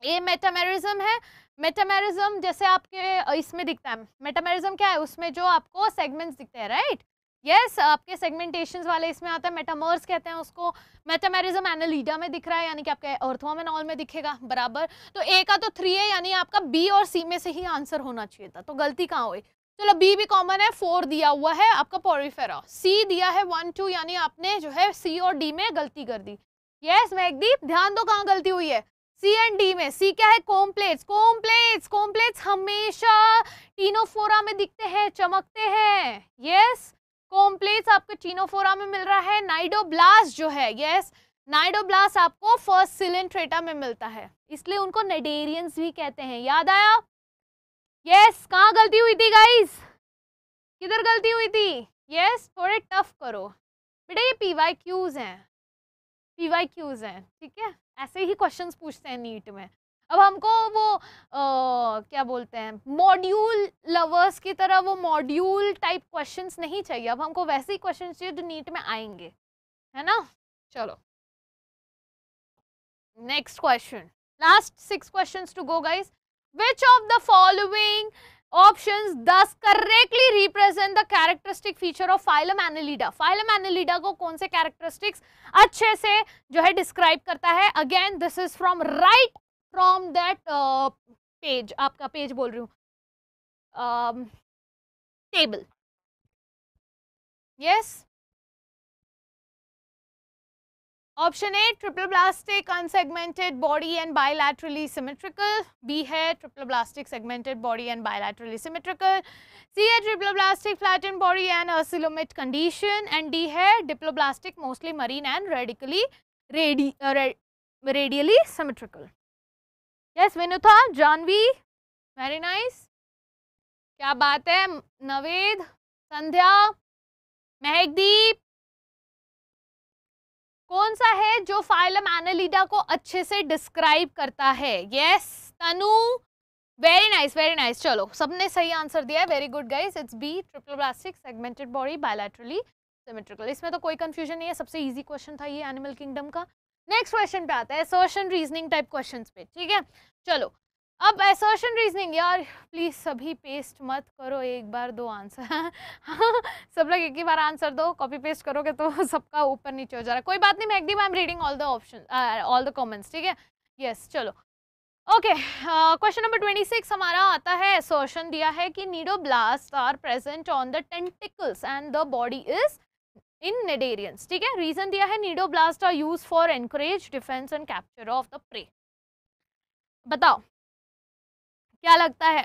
ये मेटामेरिज्म है मेटामेरिज्म जैसे आपके इसमें दिखता है मेटामेरिज्म क्या है उसमें जो आपको सेगमेंट्स दिखते हैं राइट यस आपके सेगमेंटेशन वाले इसमें आता है मेटामर्स कहते हैं उसको मेटामेरिज्म एनालीडा में दिख रहा है यानी कि आपके अर्थवम एंड ऑल में दिखेगा बराबर तो ए का तो थ्री है यानी आपका बी और सी में से ही आंसर होना चाहिए था तो गलती कहाँ हुई चलो बी भी कॉमन है फोर दिया हुआ है आपका पोरीफेरा सी दिया है वन टू यानी आपने जो है सी और डी में गलती कर दी यस मैगदीप ध्यान दो कहाँ गलती हुई है सी एन डी में सी क्या है कॉम्प्लेक्स कॉम्प्लेक्स कॉम्प्लेक्स हमेशा टीनोफोरा में दिखते हैं चमकते हैं यस कॉम्प्लेक्स आपको टीनोफोरा में मिल रहा है नाइडोब्लास्ट जो है यस नाइडोब्लास्ट आपको फर्स्ट सिलेंट्रेटा में मिलता है इसलिए उनको नेडेरियंस भी कहते हैं याद आया यस कहाँ गलती हुई थी गाइस किधर गलती हुई थी यस थोड़े टफ करो बेटा ये पी वाई क्यूज हैं पी वाई क्यूज हैं ठीक है ऐसे ही क्वेश्चन पूछते हैं नीट में अब हमको वो आ, क्या बोलते हैं मॉड्यूल लवर्स की तरह वो मॉड्यूल टाइप क्वेश्चंस नहीं चाहिए अब हमको वैसे ही क्वेश्चन चाहिए जो नीट में आएंगे है ना चलो next question last six question to go guys which of the following options does correctly represent the characteristic feature of phylum Annelida phylum Annelida को कौन से कैरेक्टरिस्टिक्स अच्छे से जो है डिस्क्राइब करता है again this is from right from that page आपका पेज बोल रही हूँ table um, yes option A triploblastic unsegmented body and bilaterally symmetrical B है triploblastic segmented body and bilaterally symmetrical C है triploblastic flatten body and acoelomate condition and D है diploblastic mostly marine and radically ready radially symmetrical yes Vinutha Janvi very nice क्या बात है नवेद संध्या महकदीप कौन सा है जो फाइलम एनालिडा को अच्छे से डिस्क्राइब करता है yes Tanu very nice very nice चलो सबने सही आंसर दिया है very good guys it's B triploblastic segmented body bilaterally symmetrical इसमें तो कोई कंफ्यूजन नहीं है सबसे इजी क्वेश्चन था ये एनिमल किंगडम का नेक्स्ट क्वेश्चन पे आता है सोशन रीजनिंग टाइप क्वेश्चन पे ठीक है चलो अब एसर्शन रीजनिंग यार प्लीज़ सभी पेस्ट मत करो एक बार दो आंसर हाँ, सब लोग एक ही बार आंसर दो कॉपी पेस्ट करोगे तो सबका ऊपर नीचे हो जा रहा है कोई बात नहीं मैं एकदम I am reading all the option all the comments ठीक है यस चलो okay question number twenty six हमारा आता है एसर्शन दिया है कि cnidoblast are present on the tentacles and the body is in cnidarians ठीक है रीजन दिया है cnidoblast are use for anchorage defence and capture of the prey बताओ क्या लगता है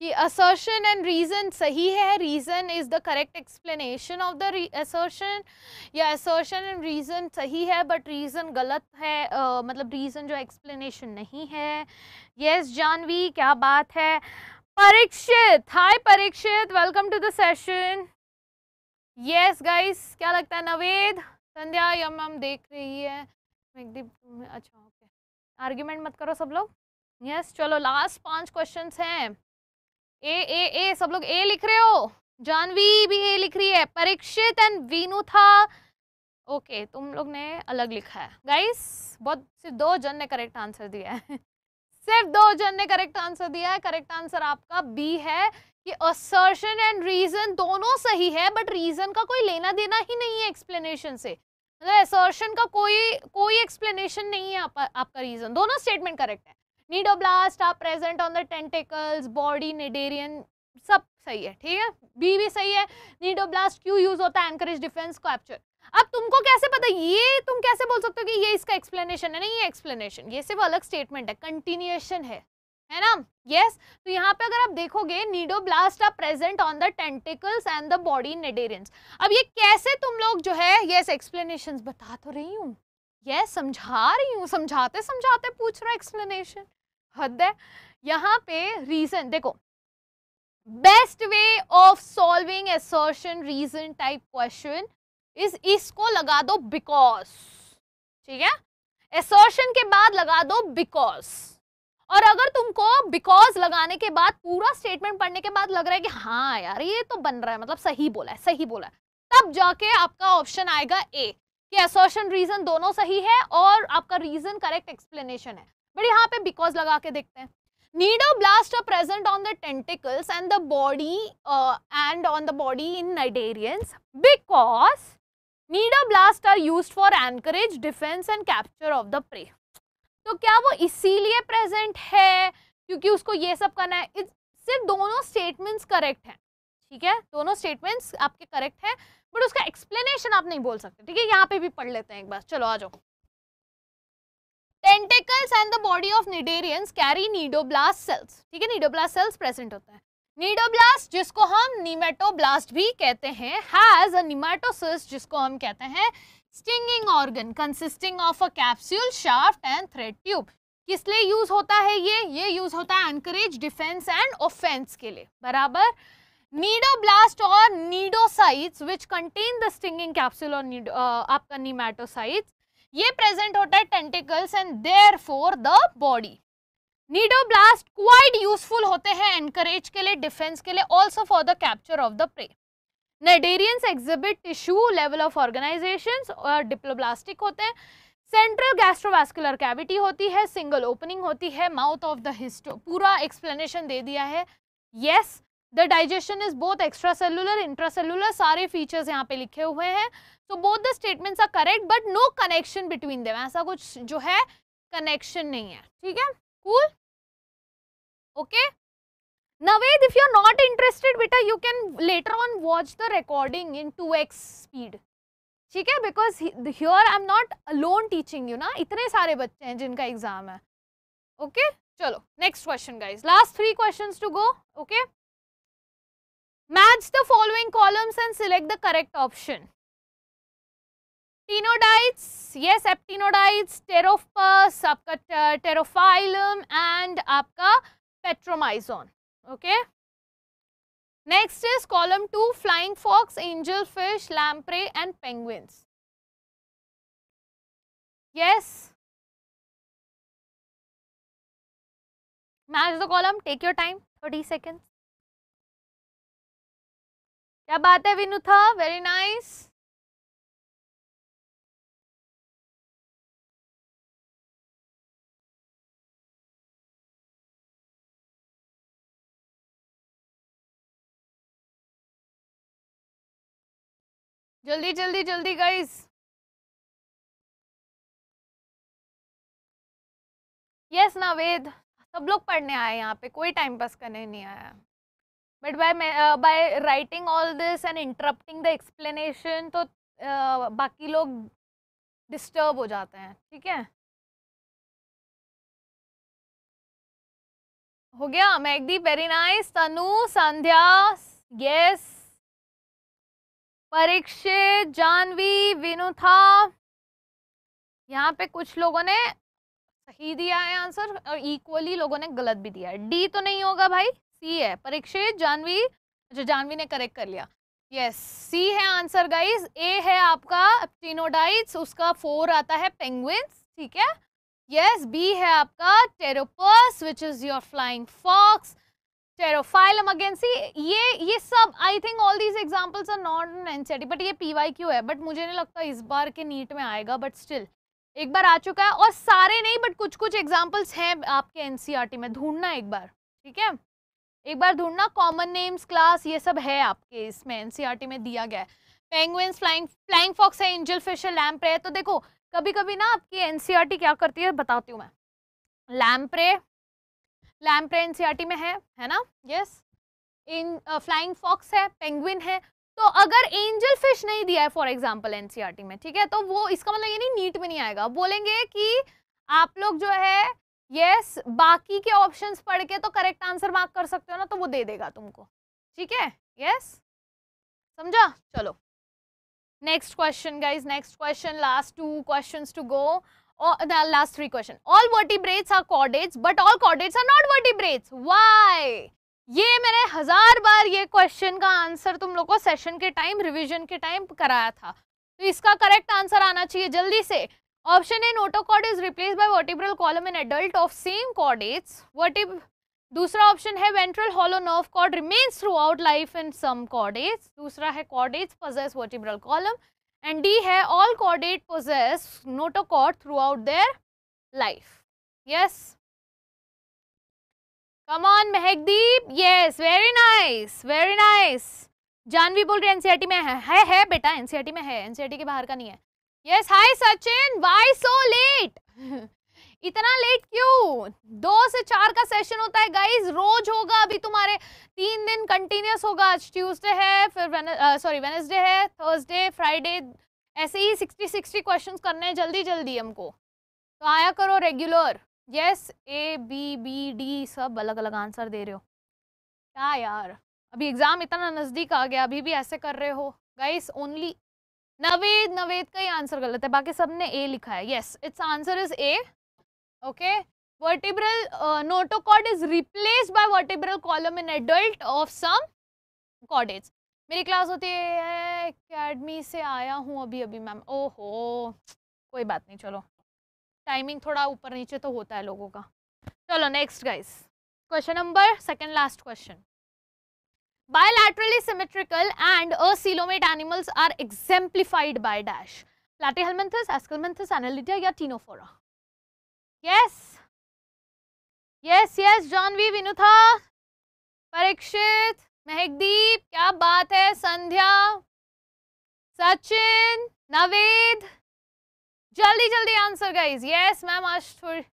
कि असर्शन एंड रीज़न सही है reason is the correct explanation of the assertion या असर्शन एंड रीज़न सही है बट रीज़न गलत है uh, मतलब रीज़न जो एक्सप्लेनेशन नहीं है येस जानवी क्या बात है Parikshit hi Parikshit welcome to the session yes guys क्या लगता है नवेद संध्या यम हम देख रही है अच्छा ओके आर्ग्यूमेंट मत करो सब लोग यस yes, चलो लास्ट पांच क्वेश्चंस हैं ए ए ए सब लोग ए लिख रहे हो जानवी भी ए लिख रही है परीक्षित एंड वीनू था ओके okay, तुम लोग ने अलग लिखा है गाइस बहुत सिर्फ दो जन ने करेक्ट आंसर दिया है सिर्फ दो जन ने करेक्ट आंसर दिया है करेक्ट आंसर आपका बी है कि असर्शन एंड रीजन दोनों सही है बट रीजन का कोई लेना देना ही नहीं है एक्सप्लेनेशन से मतलब असर्शन का कोई कोई एक्सप्लेनेशन नहीं है आप, आपका रीजन दोनों स्टेटमेंट करेक्ट है cnidoblast are present on the tentacles body cnidarian सब सही है ठीक है बी भी सही है नीडोब्लास्ट क्यों यूज होता है एनकरेज डिफेंस कैप्चर अब तुमको कैसे पता ये तुम कैसे बोल सकते हो कि ये इसका एक्सप्लेनेशन है नहीं ये एक्सप्लेनेशन ये सिर्फ अलग स्टेटमेंट है कंटिन्यूएशन है है ना यस yes. तो यहाँ पे अगर आप देखोगे cnidoblast are present on the tentacles and the body cnidarians अब ये कैसे तुम लोग जो है ये yes, एक्सप्लेनेशन बता तो रही हूँ यस yes, समझा रही हूँ समझाते समझाते पूछ रहा एक्सप्लेनेशन हद है यहाँ पे रीजन देखो best way of solving assertion reason type question इस इसको लगा दो बिकॉज ठीक है एसर्शन के बाद लगा दो बिकॉज और अगर तुमको बिकॉज लगाने के बाद पूरा स्टेटमेंट पढ़ने के बाद लग रहा है कि हाँ यार ये तो बन रहा है मतलब सही बोला है सही बोला है तब जाके आपका ऑप्शन आएगा ए कि एसोशन रीजन दोनों सही है और आपका रीजन करेक्ट एक्सप्लेनेशन है बट यहाँ पे बिकॉज लगा के देखते हैं cnidoblast are present on the tentacles and the body and on the body in cnidarians because cnidoblast are use for anchorage defence and capture of the prey तो क्या वो इसीलिए प्रेजेंट है क्योंकि उसको ये सब करना है सिर्फ दोनों स्टेटमेंट्स करेक्ट हैं ठीक है दोनों स्टेटमेंट्स आपके करेक्ट हैं बट उसका एक्सप्लेनेशन आप नहीं बोल सकते ठीक है यहाँ पे भी पढ़ लेते हैं एक बार चलो आ जाओ tentacles and the body of cnidarians carry cnidoblast cells ठीक है नीडोब्लास्ट सेल्स प्रेजेंट होता है नीडोब्लास्ट जिसको हम निमेटोब्लास्ट भी कहते हैं हैज अ निमेटोसिस जिसको हम कहते हैं stinging organ consisting of a capsule shaft and thread tube किस लिए यूज होता है ये ये यूज होता है एनकरेज डिफेंस एंड ऑफेंस के लिए बराबर नीडोब्लास्ट और cnidocytes which contain the stinging capsule और आपका नीमेटोसाइट्स ये प्रेजेंट होता है tentacles and there for the body cnidoblast quite useful होते हैं एनकरेज के लिए डिफेंस के लिए also for the capture of the prey cnidarians exhibit tissue level of organisation और डिप्लोब्लास्टिक होते हैं सेंट्रल गैस्ट्रोवास्कुलर कैविटी होती है सिंगल ओपनिंग होती है माउथ ऑफ द हिस्टो पूरा एक्सप्लेनेशन दे दिया है yes the digestion is both extracellular intracellular सारे फीचर्स यहाँ पे लिखे हुए हैं so both the statements are correct but no connection between them ऐसा कुछ जो है कनेक्शन नहीं है ठीक है cool okay you are not interested बेटा you can later on watch the recording in two x speed ठीक है because here I am not alone teaching you ना इतने सारे बच्चे हैं जिनका एग्जाम है ओके okay? चलो next question guys last three question to go okay Match the following columns and select the correct option. Actinodites, yes, actinodites, pterophus, आपका and आपका petromyzon. Okay. Next is column 2, flying fox, angelfish, lamprey and penguins. Yes. Match the column, take your time, 30 seconds. क्या बात है था very nice जल्दी जल्दी जल्दी guys yes Naved सब लोग पढ़ने आए यहाँ पे कोई टाइम पास करने नहीं आया but by by writing all this and interrupting the explanation तो uh, बाकी लोग डिस्टर्ब हो जाते हैं ठीक है हो गया Magdi very nice Tanu Sandhya yes Parikshit Janvi Vinutha यहाँ पे कुछ लोगों ने सही दिया है आंसर और इक्वली लोगों ने गलत भी दिया है डी तो नहीं होगा भाई सी है परीक्षित जानवी अच्छा जानवी ने करेक्ट कर लिया यस yes, सी है आंसर गाइज ए है आपका एप्टीनोडाइट्स उसका फोर आता है पेंगुइन्स ठीक है यस बी है आपका Pteropus which is your flying fox Pterophyllum again C ये ये सब I think all these examples are not in NCERT but ये पी वाई क्यू है बट मुझे नहीं लगता इस बार के नीट में आएगा बट स्टिल एक बार आ चुका है और सारे नहीं बट कुछ कुछ एग्जाम्पल्स हैं आपके एन e में ढूंढना एक बार ठीक है एक बार ढूंढना कॉमन नेम्स क्लास ये सब है आपके इसमें एनसीईआरटी e में दिया गया है पेंगुइन्स फ्लाइंग फ्लाइंग फॉक्स है एंजल फिश है लैम्प्रे है तो देखो कभी कभी ना आपकी एनसीईआरटी e क्या करती है बताती हूँ मैं लैम्प रे लैम्प रे एनसीईआरटी में है है ना यस इन फ्लाइंग फॉक्स है पेंगुइन है तो अगर एंजल फिश नहीं दिया है फॉर एग्जाम्पल एनसीईआरटी में ठीक है तो वो इसका मतलब ये नहीं नीट में नहीं आएगा बोलेंगे कि आप लोग जो है यस बाकी के ऑप्शंस पढ़ के तो करेक्ट आंसर मार्क कर सकते हो ना तो वो दे देगा तुमको ठीक है यस समझा चलो next question guys next question last two question to go last three question all vertebrates are chordates but all chordates are not vertebrates why ये मैंने हजार बार ये क्वेश्चन का आंसर तुम लोग को सेशन के टाइम रिवीजन के टाइम कराया था तो इसका करेक्ट आंसर आना चाहिए जल्दी से Option A notochord is replaced by vertebral column in adult of same chordates. वर्टिब दूसरा ऑप्शन है ventral hollow nerve cord remains throughout life in some chordates दूसरा है chordates possess vertebral column and D है all chordate possess notochord throughout their life yes come on Mehakdeep yes very nice very nice Janvi बोल रही NCERT e में है है, है बेटा एनसीईआरटी e में है एनसीईआरटी e के बाहर का नहीं है yes hi Sachin why so late इतना लेट क्यों दो से चार का सेशन होता है गाइस रोज होगा अभी तुम्हारे तीन दिन कंटिन्यूस होगा आज ट्यूसडे है फिर सॉरी वेनसडे है थर्सडे फ्राइडे ऐसे ही सिक्सटी सिक्सटी क्वेश्चन करने हैं जल्दी जल्दी हमको तो आया करो regular yes A B B D सब अलग अलग आंसर दे रहे हो क्या यार अभी एग्ज़ाम इतना नज़दीक आ गया अभी भी ऐसे कर रहे हो गाइस ओनली नवेद नवेद का ही आंसर गलत है बाकी सबने ए लिखा है yes it's answer is A okay vertebral notochord is replace by vertebral column in adult of some chordates मेरी क्लास होती है एकेडमी से आया हूँ अभी अभी मैम ओहो कोई बात नहीं चलो टाइमिंग थोड़ा ऊपर नीचे तो होता है लोगों का चलो next guys question number second last question Bilaterally symmetrical and acelomate animals are exemplified by dash. Platyhelminthes, Ascalminthus, Annelida ya tinophora Yes. Yes, yes, Janvi, Vinutha, parikshit Mehakdeep kya baat hai sandhya sachin Naved jaldi jaldi answer guys yes ma'am आज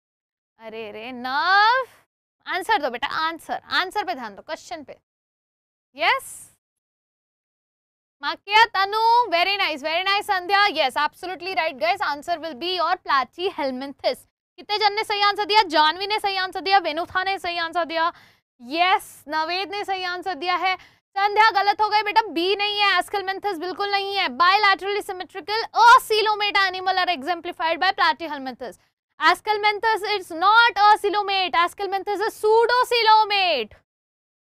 are re nav answer do beta answer answer pe dhyan do question pe Yes? Makia Tanu, very nice, very nice Sandhya. Yes, absolutely right guys. Answer will be your helminthus कितने जन ने सही answer दिया जानवी ने सही answer दिया वेनुथा ने सही आंसर दिया यस नवेद ने सही आंसर दिया है संध्या गलत हो गए बेटा बी नहीं है एस्कलमेंथस बिल्कुल नहीं है bilaterally symmetrical acoelomate animal are exemplified by Platyhelminthes Aschelminthes it's not acoelomate Aschelminthes is pseudocoelomate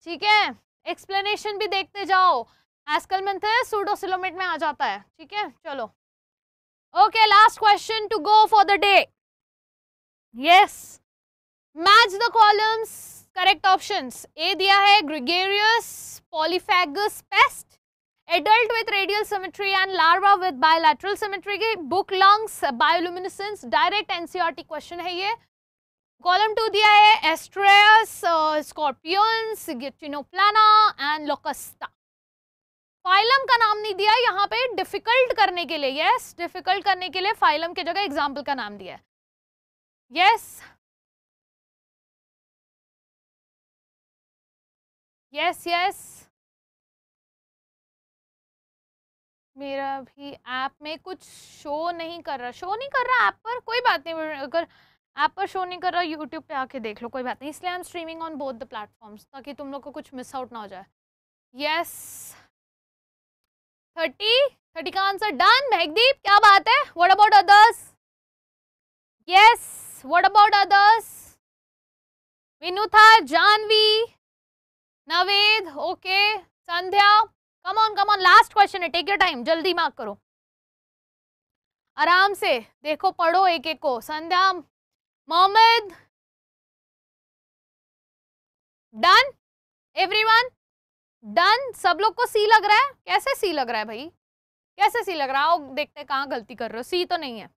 ठीक है एक्सप्लेनेशन भी देखते जाओ एसकल सुडोसिलोमेट में आ जाता है ठीक है चलो okay last question to go for the day yes match the columns correct option A दिया है gregarious polyphagous pest adult with radial symmetry and larva with bilateral symmetry की book lungs bioluminescence direct NCERT question है ये column two दिया है Asterias scorpions Ctenoplana and Locusta phylum का नाम नहीं दिया यहाँ पे डिफिकल्ट करने के लिए यस डिफिकल्ट करने के लिए फाइलम के जगह एग्जाम्पल का नाम दिया है यस यस यस मेरा भी ऐप में कुछ शो नहीं कर रहा शो नहीं कर रहा ऐप पर कोई बात नहीं अगर ऐप पर शो नहीं कर रहा यूट्यूब पे आके देख लो कोई बात नहीं इसलिए I am streaming on both the platforms ताकि तुम लोग को कुछ मिस आउट ना हो जाए यस थर्टी थर्टी का आंसर डन महकदीप क्या बात है what about others yes what about others Vinutha Janvi Naved okay Sandhya come on come on last question है टेक योर टाइम जल्दी मार्क करो आराम से देखो पढ़ो एक एक को संध्या Mohammed. डन एवरीवन डन सब लोग को सी लग रहा है कैसे सी लग रहा है भाई कैसे सी लग रहा है आओ देखते हैं कहाँ गलती कर रहे हो सी तो नहीं है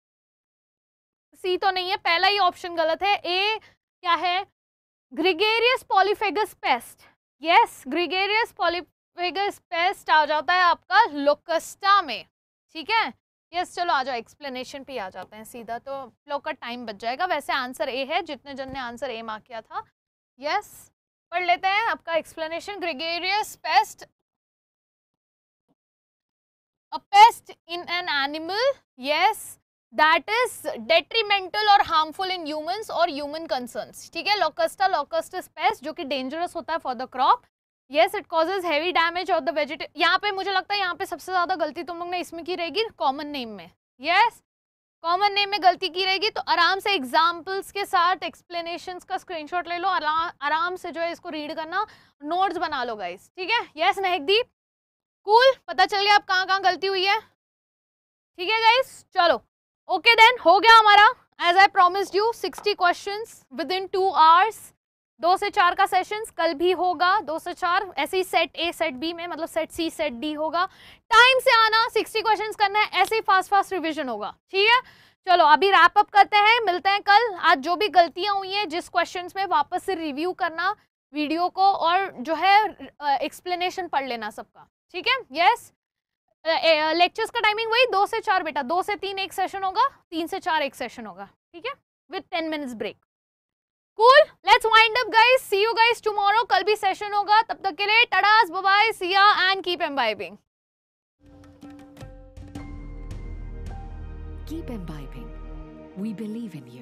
सी तो नहीं है पहला ही ऑप्शन गलत है ए क्या है gregarious polyphagous pest yes gregarious polyphagous pest आ जाता है आपका लोकस्टा में ठीक है यस चलो आ जाओ एक्सप्लेनेशन पे आ जाते हैं सीधा तो लोग का टाइम बच जाएगा वैसे आंसर ए है जितने जन ने आंसर ए मार्क किया था यस yes, पढ़ लेते हैं आपका explanation gregarious pest a pest in an animal yes that is detrimental और हार्मफुल इन ह्यूमंस और ह्यूमन कंसर्न्स ठीक है लोकस्टा इज पेस्ट जो कि डेंजरस होता है for the crop yes it causes heavy damage of the वेजिटे यहाँ पे मुझे लगता है यहाँ पे सबसे ज़्यादा गलती तुम लोग ने इसमें की रहेगी कॉमन नेम में यस yes? कॉमन नेम में गलती की रहेगी तो आराम से एग्जाम्पल्स के साथ एक्सप्लेनेशन का स्क्रीनशॉट ले लो आरा, आराम से जो है इसको रीड करना नोट्स बना लो गाइस ठीक है यस महकदीप कूल पता चल गया आप कहाँ कहाँ गलती हुई है ठीक है गाइस चलो ओके okay देन हो गया हमारा as I promised you sixty question within two hours दो से चार का सेशंस कल भी होगा दो से चार ऐसे ही सेट ए सेट बी में मतलब सेट सी सेट डी होगा टाइम से आना सिक्सटी क्वेश्चंस करना है ऐसे ही फास्ट फास्ट रिवीजन होगा ठीक है चलो अभी रैप अप करते हैं मिलते हैं कल आज जो भी गलतियां हुई हैं जिस क्वेश्चंस में वापस से रिव्यू करना वीडियो को और जो है एक्सप्लेनेशन पढ़ लेना सबका ठीक है यस लेक्चर्स का टाइमिंग वही दो से चार बेटा दो से तीन एक सेशन होगा तीन से चार एक सेशन होगा ठीक है with ten minutes break cool let's wind up guys see you guys tomorrow कल भी सेशन होगा तब तक के लिए टडास bye bye see ya and keep imbibing keep imbibing. We believe in you